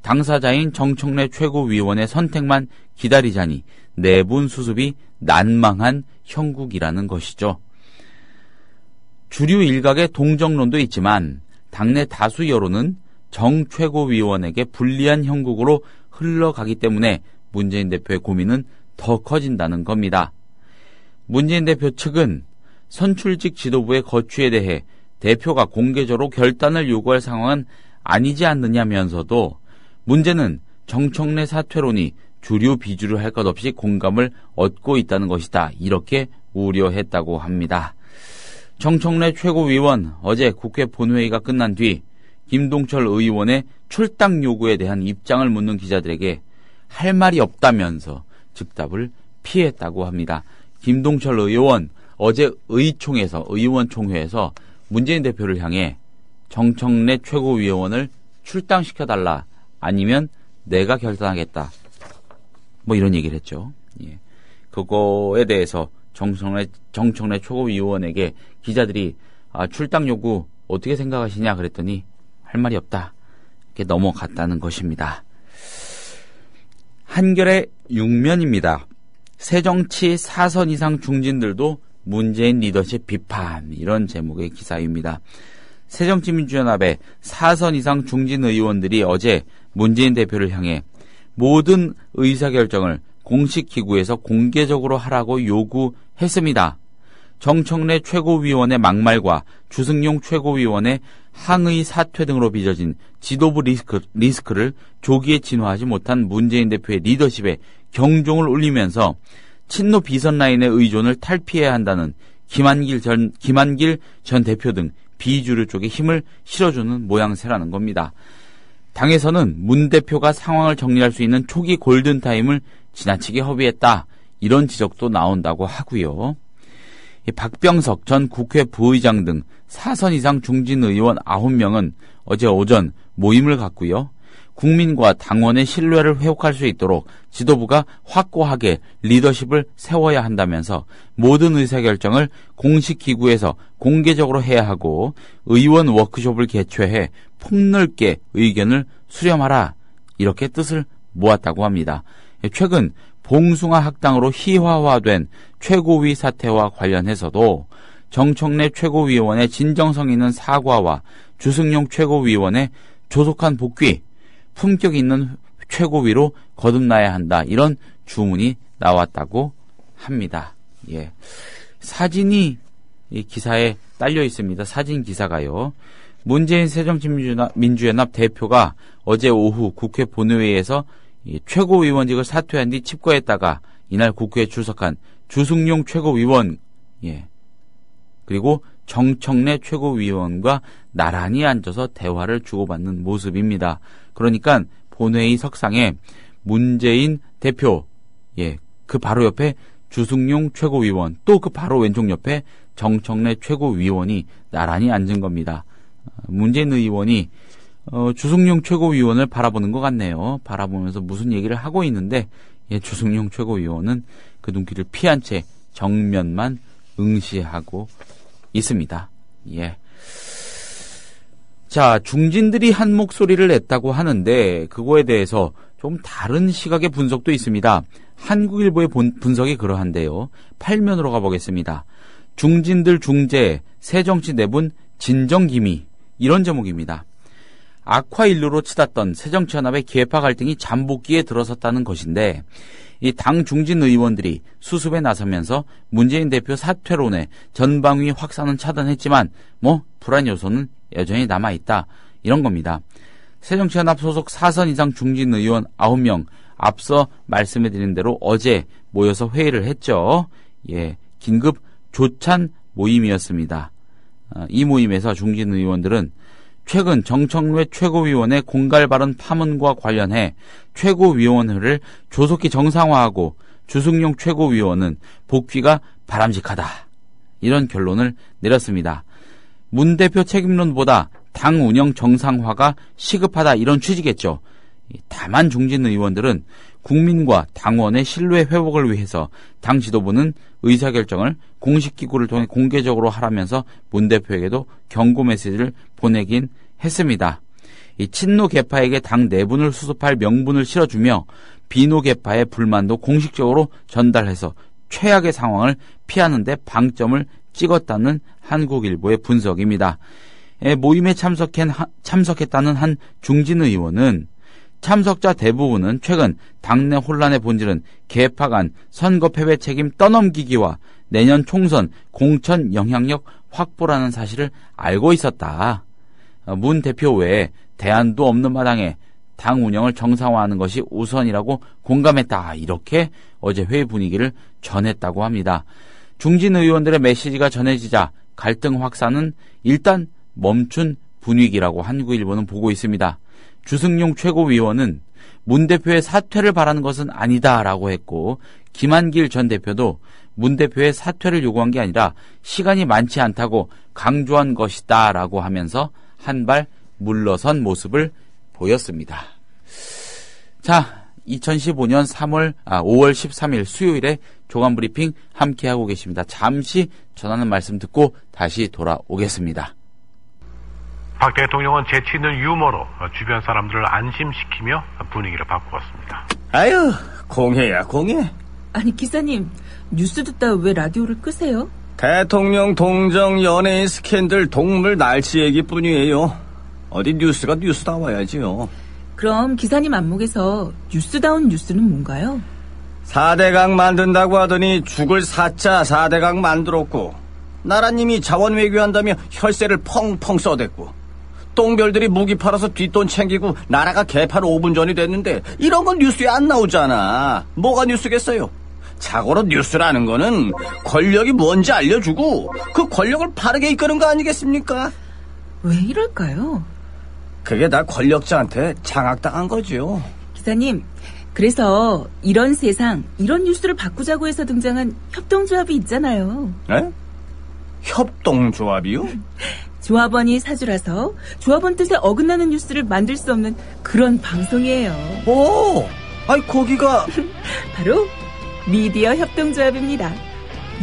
당사자인 정청래 최고위원의 선택만 기다리자니 내분 수습이 난망한 형국이라는 것이죠. 주류 일각의 동정론도 있지만 당내 다수 여론은 정 최고위원에게 불리한 형국으로 흘러가기 때문에 문재인 대표의 고민은 더 커진다는 겁니다. 문재인 대표 측은 선출직 지도부의 거취에 대해 대표가 공개적으로 결단을 요구할 상황은 아니지 않느냐면서도 문제는 정청래 사퇴론이 주류 비주류 할 것 없이 공감을 얻고 있다는 것이다. 이렇게 우려했다고 합니다. 정청래 최고위원 어제 국회 본회의가 끝난 뒤 김동철 의원의 출당 요구에 대한 입장을 묻는 기자들에게 할 말이 없다면서 즉답을 피했다고 합니다. 김동철 의원 어제 의총에서 의원총회에서 문재인 대표를 향해 정청래 최고위원을 출당시켜달라 아니면 내가 결단하겠다 뭐 이런 얘기를 했죠. 예. 그거에 대해서 정청래, 정청래 최고위원에게 기자들이 아, 출당 요구 어떻게 생각하시냐 그랬더니 할 말이 없다. 이렇게 넘어갔다는 것입니다. 한결의 육면입니다. 새정치 4선 이상 중진들도 문재인 리더십 비판 이런 제목의 기사입니다. 새정치민주연합의 4선 이상 중진 의원들이 어제 문재인 대표를 향해 모든 의사결정을 공식 기구에서 공개적으로 하라고 요구했습니다. 정청래 최고위원의 막말과 주승용 최고위원의 항의 사퇴 등으로 빚어진 지도부 리스크, 리스크를 조기에 진화하지 못한 문재인 대표의 리더십에 경종을 울리면서 친노 비선 라인의 의존을 탈피해야 한다는 김한길 전, 김한길 전 대표 등 비주류 쪽에 힘을 실어주는 모양새라는 겁니다. 당에서는 문 대표가 상황을 정리할 수 있는 초기 골든타임을 지나치게 허비했다 이런 지적도 나온다고 하고요. 박병석 전 국회 부의장 등 사선 이상 중진 의원 9명은 어제 오전 모임을 갖고요. 국민과 당원의 신뢰를 회복할 수 있도록 지도부가 확고하게 리더십을 세워야 한다면서 모든 의사결정을 공식 기구에서 공개적으로 해야 하고 의원 워크숍을 개최해 폭넓게 의견을 수렴하라 이렇게 뜻을 모았다고 합니다. 예, 최근 봉숭아 학당으로 희화화된 최고위 사태와 관련해서도 정청래 최고위원의 진정성 있는 사과와 주승용 최고위원의 조속한 복귀, 품격 있는 최고위로 거듭나야 한다. 이런 주문이 나왔다고 합니다. 예. 사진이 이 기사에 딸려 있습니다. 사진 기사가요. 문재인 새정치민주연합 대표가 어제 오후 국회 본회의에서 최고위원직을 사퇴한 뒤 칩거했다가 이날 국회에 출석한 주승용 최고위원, 예. 그리고 정청래 최고위원과 나란히 앉아서 대화를 주고받는 모습입니다. 그러니까 본회의 석상에 문재인 대표, 예. 그 바로 옆에 주승용 최고위원, 또 그 바로 왼쪽 옆에 정청래 최고위원이 나란히 앉은 겁니다. 문재인 의원이 어, 주승용 최고위원을 바라보는 것 같네요. 바라보면서 무슨 얘기를 하고 있는데 예, 주승용 최고위원은 그 눈길을 피한 채 정면만 응시하고 있습니다. 예. 자, 중진들이 한 목소리를 냈다고 하는데 그거에 대해서 좀 다른 시각의 분석도 있습니다. 한국일보의 본, 분석이 그러한데요. 8면으로 가보겠습니다. 중진들 중재, 새정치 내분, 진정기미 이런 제목입니다. 악화일로로 치닫던 새정치연합의 개파 갈등이 잠복기에 들어섰다는 것인데 이 당 중진 의원들이 수습에 나서면서 문재인 대표 사퇴론에 전방위 확산은 차단했지만 뭐 불안 요소는 여전히 남아 있다 이런 겁니다. 새정치연합 소속 4선 이상 중진 의원 9명 앞서 말씀해 드린 대로 어제 모여서 회의를 했죠. 예, 긴급 조찬 모임이었습니다. 어, 이 모임에서 중진 의원들은 최근 정청래 최고위원의 공갈 발언 파문과 관련해 최고위원회를 조속히 정상화하고 주승용 최고위원은 복귀가 바람직하다. 이런 결론을 내렸습니다. 문 대표 책임론보다 당 운영 정상화가 시급하다 이런 취지겠죠. 다만 중진 의원들은 국민과 당원의 신뢰 회복을 위해서 당 지도부는 의사결정을 공식기구를 통해 공개적으로 하라면서 문 대표에게도 경고 메시지를 보내긴 했습니다. 이 친노 개파에게 당 내분을 수습할 명분을 실어주며 비노 개파의 불만도 공식적으로 전달해서 최악의 상황을 피하는데 방점을 찍었다는 한국일보의 분석입니다. 모임에 참석 참석했다는 한 중진 의원은 참석자 대부분은 최근 당내 혼란의 본질은 개파 간 선거 패배 책임 떠넘기기와 내년 총선 공천 영향력 확보라는 사실을 알고 있었다. 어, 문 대표 외에 대안도 없는 마당에 당 운영을 정상화하는 것이 우선이라고 공감했다. 이렇게 어제 회의 분위기를 전했다고 합니다. 중진 의원들의 메시지가 전해지자 갈등 확산은 일단 멈춘 분위기라고 한국일보는 보고 있습니다. 주승용 최고위원은 문 대표의 사퇴를 바라는 것은 아니다라고 했고 김한길 전 대표도 문 대표의 사퇴를 요구한 게 아니라 시간이 많지 않다고 강조한 것이다라고 하면서 한 발 물러선 모습을 보였습니다. 자, 2015년 3월 아, 5월 13일 수요일에 조간 브리핑 함께 하고 계십니다. 잠시 전하는 말씀 듣고 다시 돌아오겠습니다. 박 대통령은 재치 있는 유머로 주변 사람들을 안심시키며 분위기를 바꾸었습니다. 아유, 공해야 공해. 아니 기사님, 뉴스 듣다 왜 라디오를 끄세요? 대통령 동정 연예인 스캔들 동물 날치 얘기뿐이에요. 어디 뉴스가 뉴스 다와야지요 그럼 기사님 안목에서 뉴스다운 뉴스는 뭔가요? 4대강 만든다고 하더니 죽을 4자 4대강 만들었고 나라님이 자원 외교한다며 혈세를 펑펑 써댔고 똥별들이 무기 팔아서 뒷돈 챙기고 나라가 개판 5분 전이 됐는데 이런 건 뉴스에 안 나오잖아. 뭐가 뉴스겠어요? 자고로 뉴스라는 거는 권력이 뭔지 알려주고 그 권력을 바르게 이끄는 거 아니겠습니까? 왜 이럴까요? 그게 다 권력자한테 장악당한 거지요. 기사님, 그래서 이런 세상, 이런 뉴스를 바꾸자고 해서 등장한 협동조합이 있잖아요. 네? 협동조합이요? 조합원이 사주라서 조합원 뜻에 어긋나는 뉴스를 만들 수 없는 그런 방송이에요. 오! 아이, 거기가. 바로 미디어 협동조합입니다.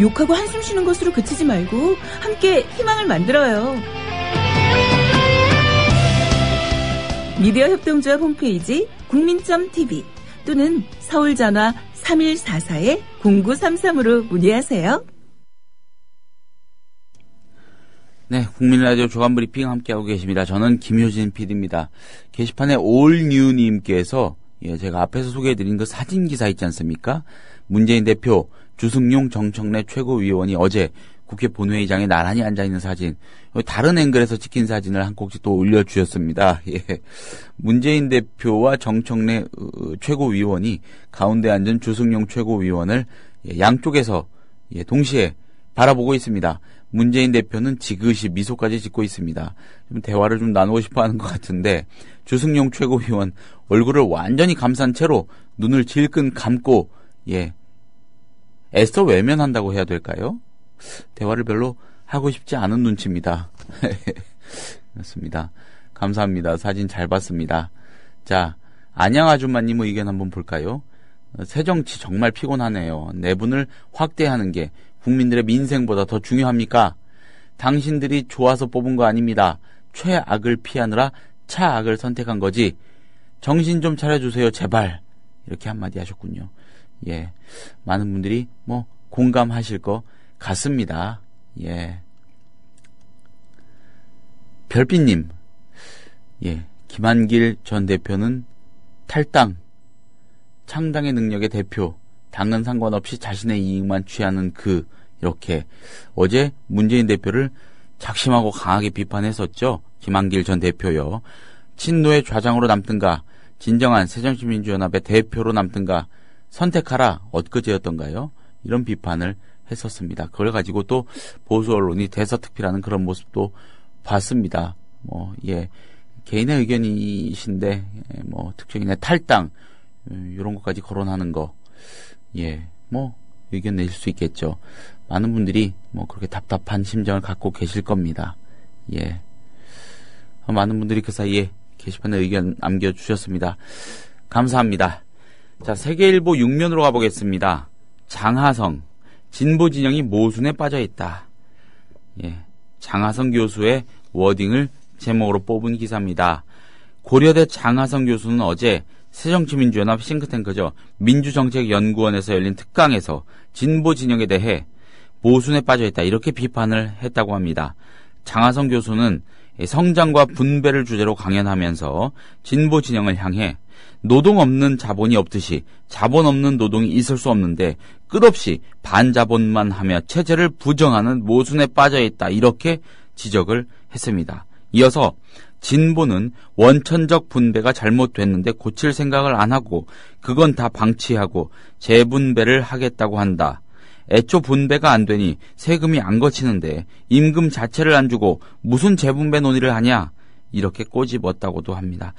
욕하고 한숨 쉬는 것으로 그치지 말고 함께 희망을 만들어요. 미디어 협동조합 홈페이지 국민.tv 또는 서울전화 3144-0933으로 문의하세요. 네, 국민라디오 조간 브리핑 함께하고 계십니다. 저는 김효진 PD입니다. 게시판에 올뉴님께서 예, 제가 앞에서 소개해드린 그 사진 기사 있지 않습니까? 문재인 대표, 주승용 정청래 최고위원이 어제 국회 본회의장에 나란히 앉아 있는 사진, 다른 앵글에서 찍힌 사진을 한 꼭지 또 올려주셨습니다. 예. 문재인 대표와 정청래 으, 최고위원이 가운데 앉은 주승용 최고위원을 예, 양쪽에서 예, 동시에 바라보고 있습니다. 문재인 대표는 지그시 미소까지 짓고 있습니다. 좀 대화를 좀 나누고 싶어 하는 것 같은데 주승용 최고위원 얼굴을 완전히 감싼 채로 눈을 질끈 감고 예 애써 외면한다고 해야 될까요? 대화를 별로 하고 싶지 않은 눈치입니다. 그렇습니다. 감사합니다. 사진 잘 봤습니다. 자, 안양 아줌마님 의견 한번 볼까요? 어, 새정치 정말 피곤하네요. 내분을 네 확대하는 게 국민들의 민생보다 더 중요합니까? 당신들이 좋아서 뽑은 거 아닙니다. 최악을 피하느라 차악을 선택한 거지. 정신 좀 차려주세요, 제발. 이렇게 한마디 하셨군요. 예. 많은 분들이 뭐 공감하실 것 같습니다. 예. 별빛님. 예. 김한길 전 대표는 탈당. 창당의 능력의 대표. 당은 상관없이 자신의 이익만 취하는 그 이렇게 어제 문재인 대표를 작심하고 강하게 비판했었죠. 김한길 전 대표요. 친노의 좌장으로 남든가 진정한 새정치민주연합의 대표로 남든가 선택하라 엊그제였던가요? 이런 비판을 했었습니다. 그걸 가지고 또 보수 언론이 대서특필하는 그런 모습도 봤습니다. 뭐, 예. 개인의 의견이신데, 예, 뭐, 특정인의 탈당, 이런 음, 것까지 거론하는 거. 예, 뭐, 의견 내실 수 있겠죠. 많은 분들이 뭐 그렇게 답답한 심정을 갖고 계실 겁니다. 예. 많은 분들이 그 사이에 게시판에 의견 남겨주셨습니다. 감사합니다. 자, 세계일보 6면으로 가보겠습니다. 장하성, 진보진영이 모순에 빠져있다. 예. 장하성 교수의 워딩을 제목으로 뽑은 기사입니다. 고려대 장하성 교수는 어제 새정치민주연합 싱크탱크죠. 민주정책연구원에서 열린 특강에서 진보 진영에 대해 모순에 빠져 있다 이렇게 비판을 했다고 합니다. 장하성 교수는 성장과 분배를 주제로 강연하면서 진보 진영을 향해 노동 없는 자본이 없듯이 자본 없는 노동이 있을 수 없는데 끝없이 반자본만 하며 체제를 부정하는 모순에 빠져 있다 이렇게 지적을 했습니다. 이어서 진보는 원천적 분배가 잘못됐는데 고칠 생각을 안 하고 그건 다 방치하고 재분배를 하겠다고 한다. 애초 분배가 안 되니 세금이 안 거치는데 임금 자체를 안 주고 무슨 재분배 논의를 하냐 이렇게 꼬집었다고도 합니다.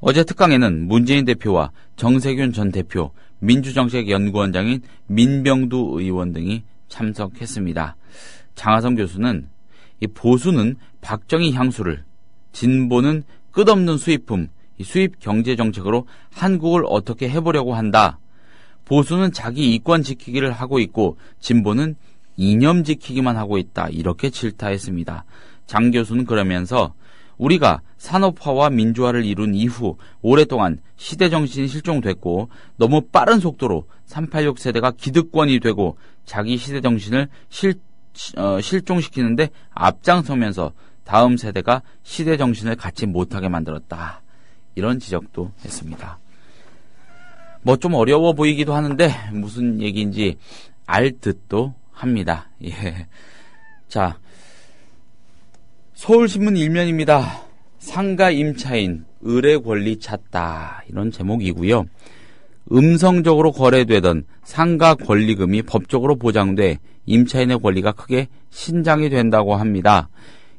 어제 특강에는 문재인 대표와 정세균 전 대표, 민주정책연구원장인 민병두 의원 등이 참석했습니다. 장하성 교수는 이 보수는 박정희 향수를 진보는 끝없는 수입품, 수입 경제 정책으로 한국을 어떻게 해보려고 한다. 보수는 자기 이권 지키기를 하고 있고 진보는 이념 지키기만 하고 있다. 이렇게 질타했습니다. 장 교수는 그러면서 우리가 산업화와 민주화를 이룬 이후 오랫동안 시대 정신이 실종됐고 너무 빠른 속도로 386 세대가 기득권이 되고 자기 시대 정신을 실, 어, 실종시키는데 앞장서면서 다음 세대가 시대 정신을 갖지 못하게 만들었다. 이런 지적도 했습니다. 뭐 좀 어려워 보이기도 하는데 무슨 얘기인지 알 듯도 합니다. 예. 자. 서울신문 일면입니다. 상가 임차인 의뢰 권리 찾다. 이런 제목이고요. 음성적으로 거래되던 상가 권리금이 법적으로 보장돼 임차인의 권리가 크게 신장이 된다고 합니다.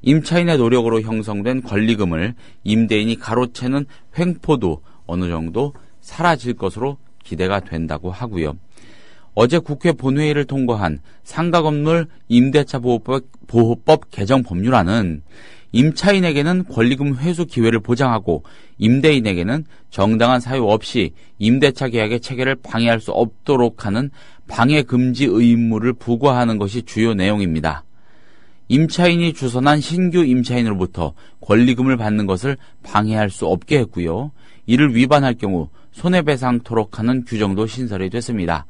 임차인의 노력으로 형성된 권리금을 임대인이 가로채는 횡포도 어느 정도 사라질 것으로 기대가 된다고 하고요. 어제 국회 본회의를 통과한 상가 건물 임대차 보호법, 보호법 개정 법률안은 임차인에게는 권리금 회수 기회를 보장하고 임대인에게는 정당한 사유 없이 임대차 계약의 체계를 방해할 수 없도록 하는 방해 금지 의무를 부과하는 것이 주요 내용입니다. 임차인이 주선한 신규 임차인으로부터 권리금을 받는 것을 방해할 수 없게 했고요. 이를 위반할 경우 손해배상 토록하는 규정도 신설이 됐습니다.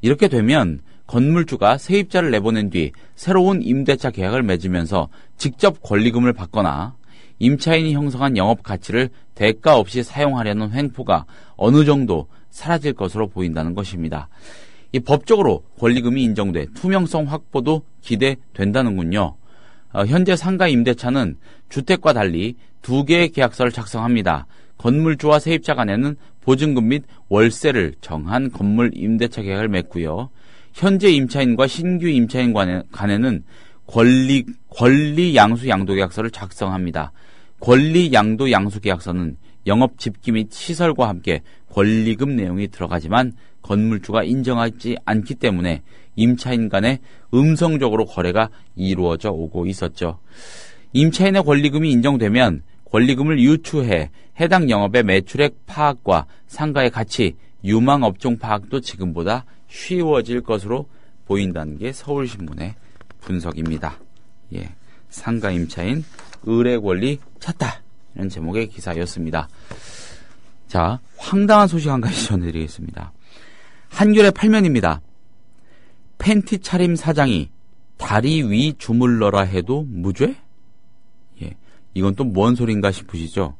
이렇게 되면 건물주가 세입자를 내보낸 뒤 새로운 임대차 계약을 맺으면서 직접 권리금을 받거나 임차인이 형성한 영업 가치를 대가 없이 사용하려는 횡포가 어느 정도 사라질 것으로 보인다는 것입니다. 이 법적으로 권리금이 인정돼 투명성 확보도 기대된다는군요. 어, 현재 상가 임대차는 주택과 달리 두 개의 계약서를 작성합니다. 건물주와 세입자 간에는 보증금 및 월세를 정한 건물 임대차 계약을 맺고요. 현재 임차인과 신규 임차인 간에는 권리 권리 양수 양도 계약서를 작성합니다. 권리 양도 양수 계약서는 영업 집기 및 시설과 함께 권리금 내용이 들어가지만 건물주가 인정하지 않기 때문에 임차인 간에 음성적으로 거래가 이루어져 오고 있었죠. 임차인의 권리금이 인정되면 권리금을 유추해 해당 영업의 매출액 파악과 상가의 가치, 유망 업종 파악도 지금보다 쉬워질 것으로 보인다는 게 서울신문의 분석입니다. 예. 상가 임차인 의뢰 권리 찾다. 이런 제목의 기사였습니다. 자, 황당한 소식 한 가지 전해드리겠습니다. 한결의 8면입니다 팬티 차림 사장이 다리 위 주물러라 해도 무죄? 예, 이건 또 뭔 소린가 싶으시죠?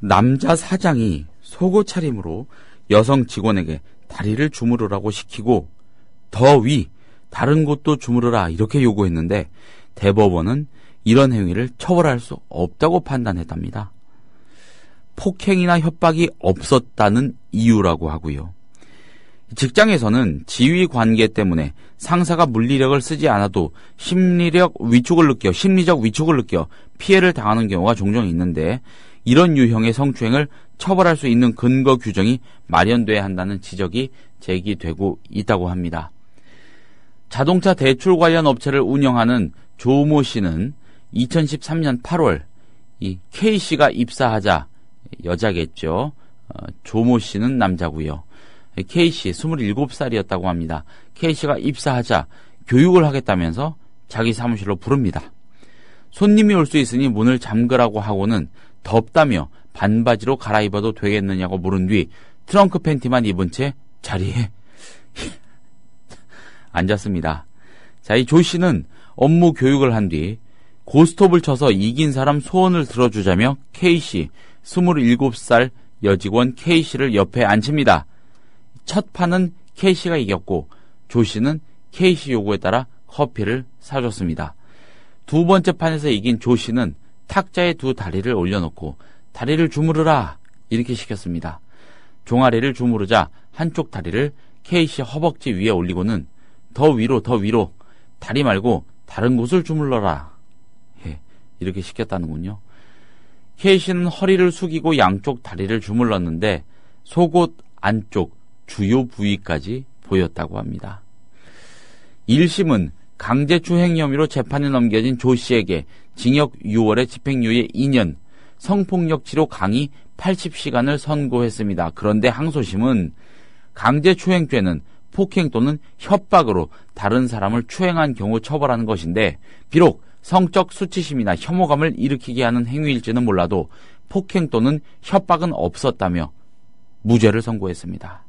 남자 사장이 속옷 차림으로 여성 직원에게 다리를 주무르라고 시키고 더 위, 다른 곳도 주무르라 이렇게 요구했는데 대법원은 이런 행위를 처벌할 수 없다고 판단했답니다. 폭행이나 협박이 없었다는 이유라고 하고요. 직장에서는 지위 관계 때문에 상사가 물리력을 쓰지 않아도 심리력 위축을 느껴 심리적 위축을 느껴 피해를 당하는 경우가 종종 있는데 이런 유형의 성추행을 처벌할 수 있는 근거 규정이 마련돼야 한다는 지적이 제기되고 있다고 합니다. 자동차 대출 관련 업체를 운영하는 조모 씨는 2013년 8월 이 K 씨가 입사하자 여자겠죠. 어, 조모 씨는 남자고요. K씨 27살이었다고 합니다. K씨가 입사하자 교육을 하겠다면서 자기 사무실로 부릅니다. 손님이 올 수 있으니 문을 잠그라고 하고는 덥다며 반바지로 갈아입어도 되겠느냐고 물은 뒤 트렁크 팬티만 입은 채 자리에 앉았습니다. 자, 이 조 씨는 업무 교육을 한 뒤 고스톱을 쳐서 이긴 사람 소원을 들어주자며 K씨, 27살 여직원 K씨를 옆에 앉힙니다. 첫 판은 케이시가 이겼고 조시는 케이시 요구에 따라 커피를 사줬습니다. 두 번째 판에서 이긴 조시는 탁자에 두 다리를 올려놓고 다리를 주무르라 이렇게 시켰습니다. 종아리를 주무르자 한쪽 다리를 케이시 허벅지 위에 올리고는 더 위로 더 위로 다리 말고 다른 곳을 주물러라 예, 이렇게 시켰다는군요. 케이시는 허리를 숙이고 양쪽 다리를 주물렀는데 속옷 안쪽 주요 부위까지 보였다고 합니다. 1심은 강제추행 혐의로 재판에 넘겨진 조 씨에게 징역 6월에 집행유예 2년, 성폭력 치료 강의 80시간을 선고했습니다. 그런데 항소심은 강제추행죄는 폭행 또는 협박으로 다른 사람을 추행한 경우 처벌하는 것인데 비록 성적 수치심이나 혐오감을 일으키게 하는 행위일지는 몰라도 폭행 또는 협박은 없었다며 무죄를 선고했습니다.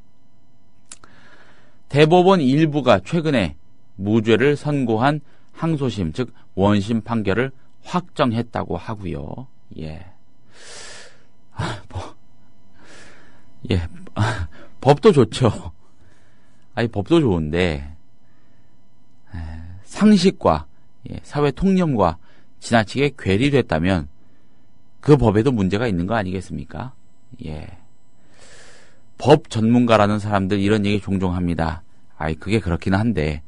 대법원 일부가 최근에 무죄를 선고한 항소심, 즉 원심 판결을 확정했다고 하고요. 예. 아, 뭐. 예. 아, 법도 좋죠. 아니 법도 좋은데 상식과 예, 사회 통념과 지나치게 괴리됐다면 그 법에도 문제가 있는 거 아니겠습니까? 예. 법 전문가라는 사람들 이런 얘기 종종 합니다. 아이, 그게 그렇긴 한데,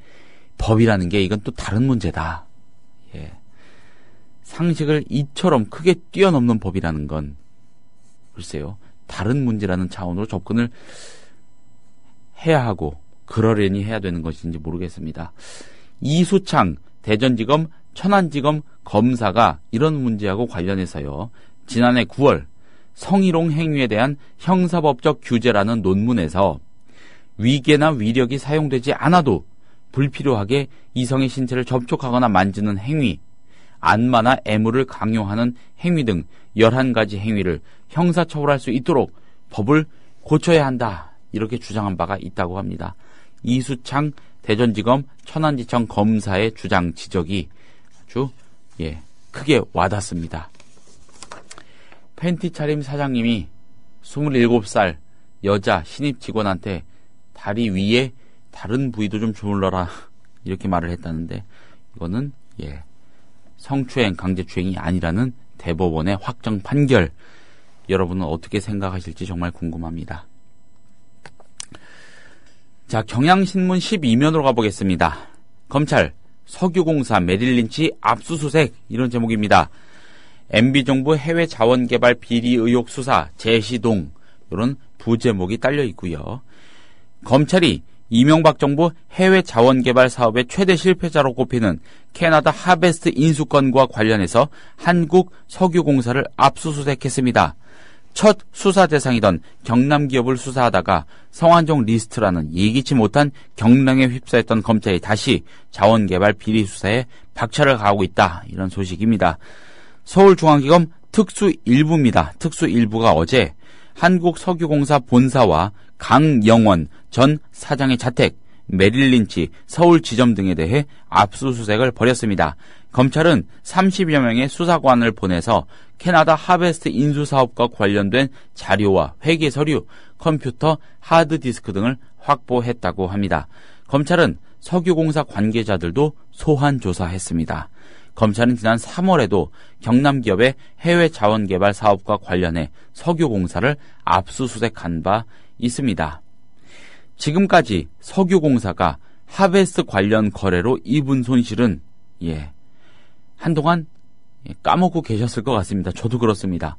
법이라는 게 이건 또 다른 문제다. 예. 상식을 이처럼 크게 뛰어넘는 법이라는 건, 글쎄요, 다른 문제라는 차원으로 접근을 해야 하고, 그러려니 해야 되는 것인지 모르겠습니다. 이수창, 대전지검, 천안지검 검사가 이런 문제하고 관련해서요, 지난해 9월 성희롱 행위에 대한 형사법적 규제라는 논문에서 위계나 위력이 사용되지 않아도 불필요하게 이성의 신체를 접촉하거나 만지는 행위, 안마나 애무를 강요하는 행위 등 11가지 행위를 형사처벌할 수 있도록 법을 고쳐야 한다. 이렇게 주장한 바가 있다고 합니다. 이수창 대전지검 천안지청 검사의 주장 지적이 아주 예, 크게 와닿습니다. 팬티 차림 사장님이 27살 여자 신입 직원한테 다리 위에 다른 부위도 좀 주물러라 이렇게 말을 했다는데 이거는 예 성추행 강제추행이 아니라는 대법원의 확정 판결 여러분은 어떻게 생각하실지 정말 궁금합니다. 자 경향신문 12면으로 가보겠습니다. 검찰 석유공사 메릴린치 압수수색 이런 제목입니다. MB 정부 해외 자원 개발 비리 의혹 수사 재시동 이런 부제목이 딸려 있고요. 검찰이 이명박 정부 해외 자원 개발 사업의 최대 실패자로 꼽히는 캐나다 하베스트 인수권과 관련해서 한국 석유공사를 압수수색했습니다. 첫 수사 대상이던 경남 기업을 수사하다가 성환종 리스트라는 예기치 못한 경랑에 휩싸였던 검찰이 다시 자원 개발 비리 수사에 박차를 가하고 있다. 이런 소식입니다. 서울중앙지검 특수일부입니다. 특수일부가 어제 한국석유공사 본사와 강영원 전 사장의 자택, 메릴린치 서울 지점 등에 대해 압수수색을 벌였습니다. 검찰은 30여 명의 수사관을 보내서 캐나다 하베스트 인수 사업과 관련된 자료와 회계 서류, 컴퓨터, 하드디스크 등을 확보했다고 합니다. 검찰은 석유공사 관계자들도 소환 조사했습니다. 검찰은 지난 3월에도 경남 기업의 해외 자원 개발 사업과 관련해 석유 공사를 압수수색한 바 있습니다. 지금까지 석유 공사가 하베스 관련 거래로 입은 손실은 예. 한동안 예, 까먹고 계셨을 것 같습니다. 저도 그렇습니다.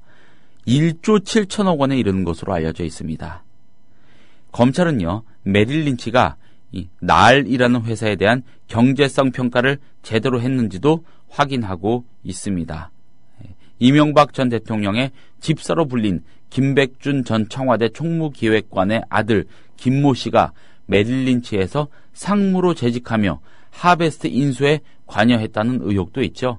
1조 7천억 원에 이르는 것으로 알려져 있습니다. 검찰은요, 메릴 린치가 이 날이라는 회사에 대한 경제성 평가를 제대로 했는지도 확인하고 있습니다. 이명박 전 대통령의 집사로 불린 김백준 전 청와대 총무기획관의 아들 김모 씨가 메릴린치에서 상무로 재직하며 하베스트 인수에 관여했다는 의혹도 있죠.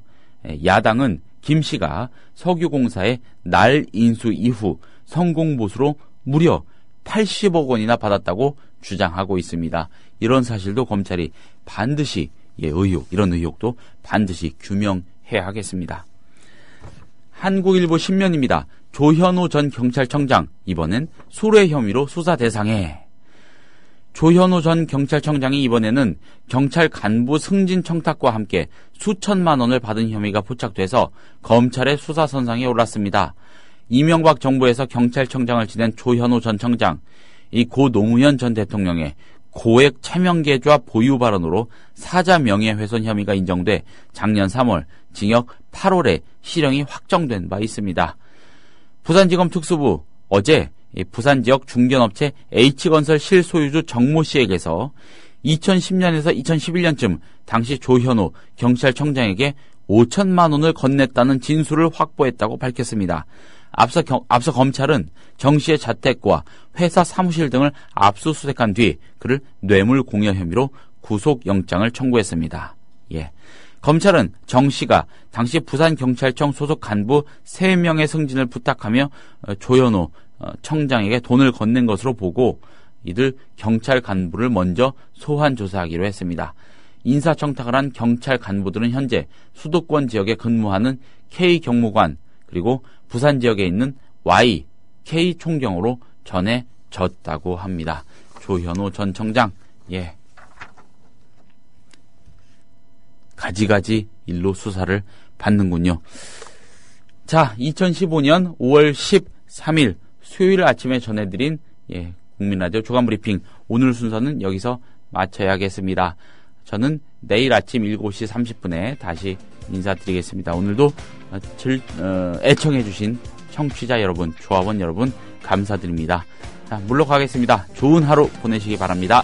야당은 김 씨가 석유공사의 날 인수 이후 성공보수로 무려 80억 원이나 받았다고 주장하고 있습니다. 이런 사실도 검찰이 반드시 예, 의혹 이런 의혹도 반드시 규명해야 하겠습니다. 한국일보 신면입니다. 조현우전 경찰청장 이번엔 수뢰 혐의로 수사 대상에 조현우전 경찰청장이 이번에는 경찰 간부 승진 청탁과 함께 수천만 원을 받은 혐의가 포착돼서 검찰의 수사 선상에 올랐습니다. 이명박 정부에서 경찰청장을 지낸 조현우전 청장, 이 고 노무현 전 대통령의 고액 차명계좌 보유 발언으로 사자 명예훼손 혐의가 인정돼 작년 3월 징역 8월에 실형이 확정된 바 있습니다. 부산지검 특수부 어제 부산 지역 중견업체 H건설 실소유주 정모 씨에게서 2010년에서 2011년쯤 당시 조현우 경찰청장에게 5천만 원을 건넸다는 진술을 확보했다고 밝혔습니다. 앞서, 경, 앞서 검찰은 정 씨의 자택과 회사 사무실 등을 압수수색한 뒤 그를 뇌물 공여 혐의로 구속영장을 청구했습니다. 예. 검찰은 정 씨가 당시 부산경찰청 소속 간부 3명의 승진을 부탁하며 어, 조현호 어, 청장에게 돈을 건넨 것으로 보고 이들 경찰 간부를 먼저 소환 조사하기로 했습니다. 인사청탁을 한 경찰 간부들은 현재 수도권 지역에 근무하는 K경무관 그리고 부산 지역에 있는 Y, K 총경으로 전해졌다고 합니다. 조현호 전 청장, 예. 가지가지 일로 수사를 받는군요. 자, 2015년 5월 13일 수요일 아침에 전해드린 예, 국민라디오 주간 브리핑 오늘 순서는 여기서 마쳐야겠습니다. 저는 내일 아침 7시 30분에 다시 인사드리겠습니다. 오늘도 질, 어, 어, 애청해주신 청취자 여러분, 조합원 여러분, 감사드립니다. 자, 물러가겠습니다. 좋은 하루 보내시기 바랍니다.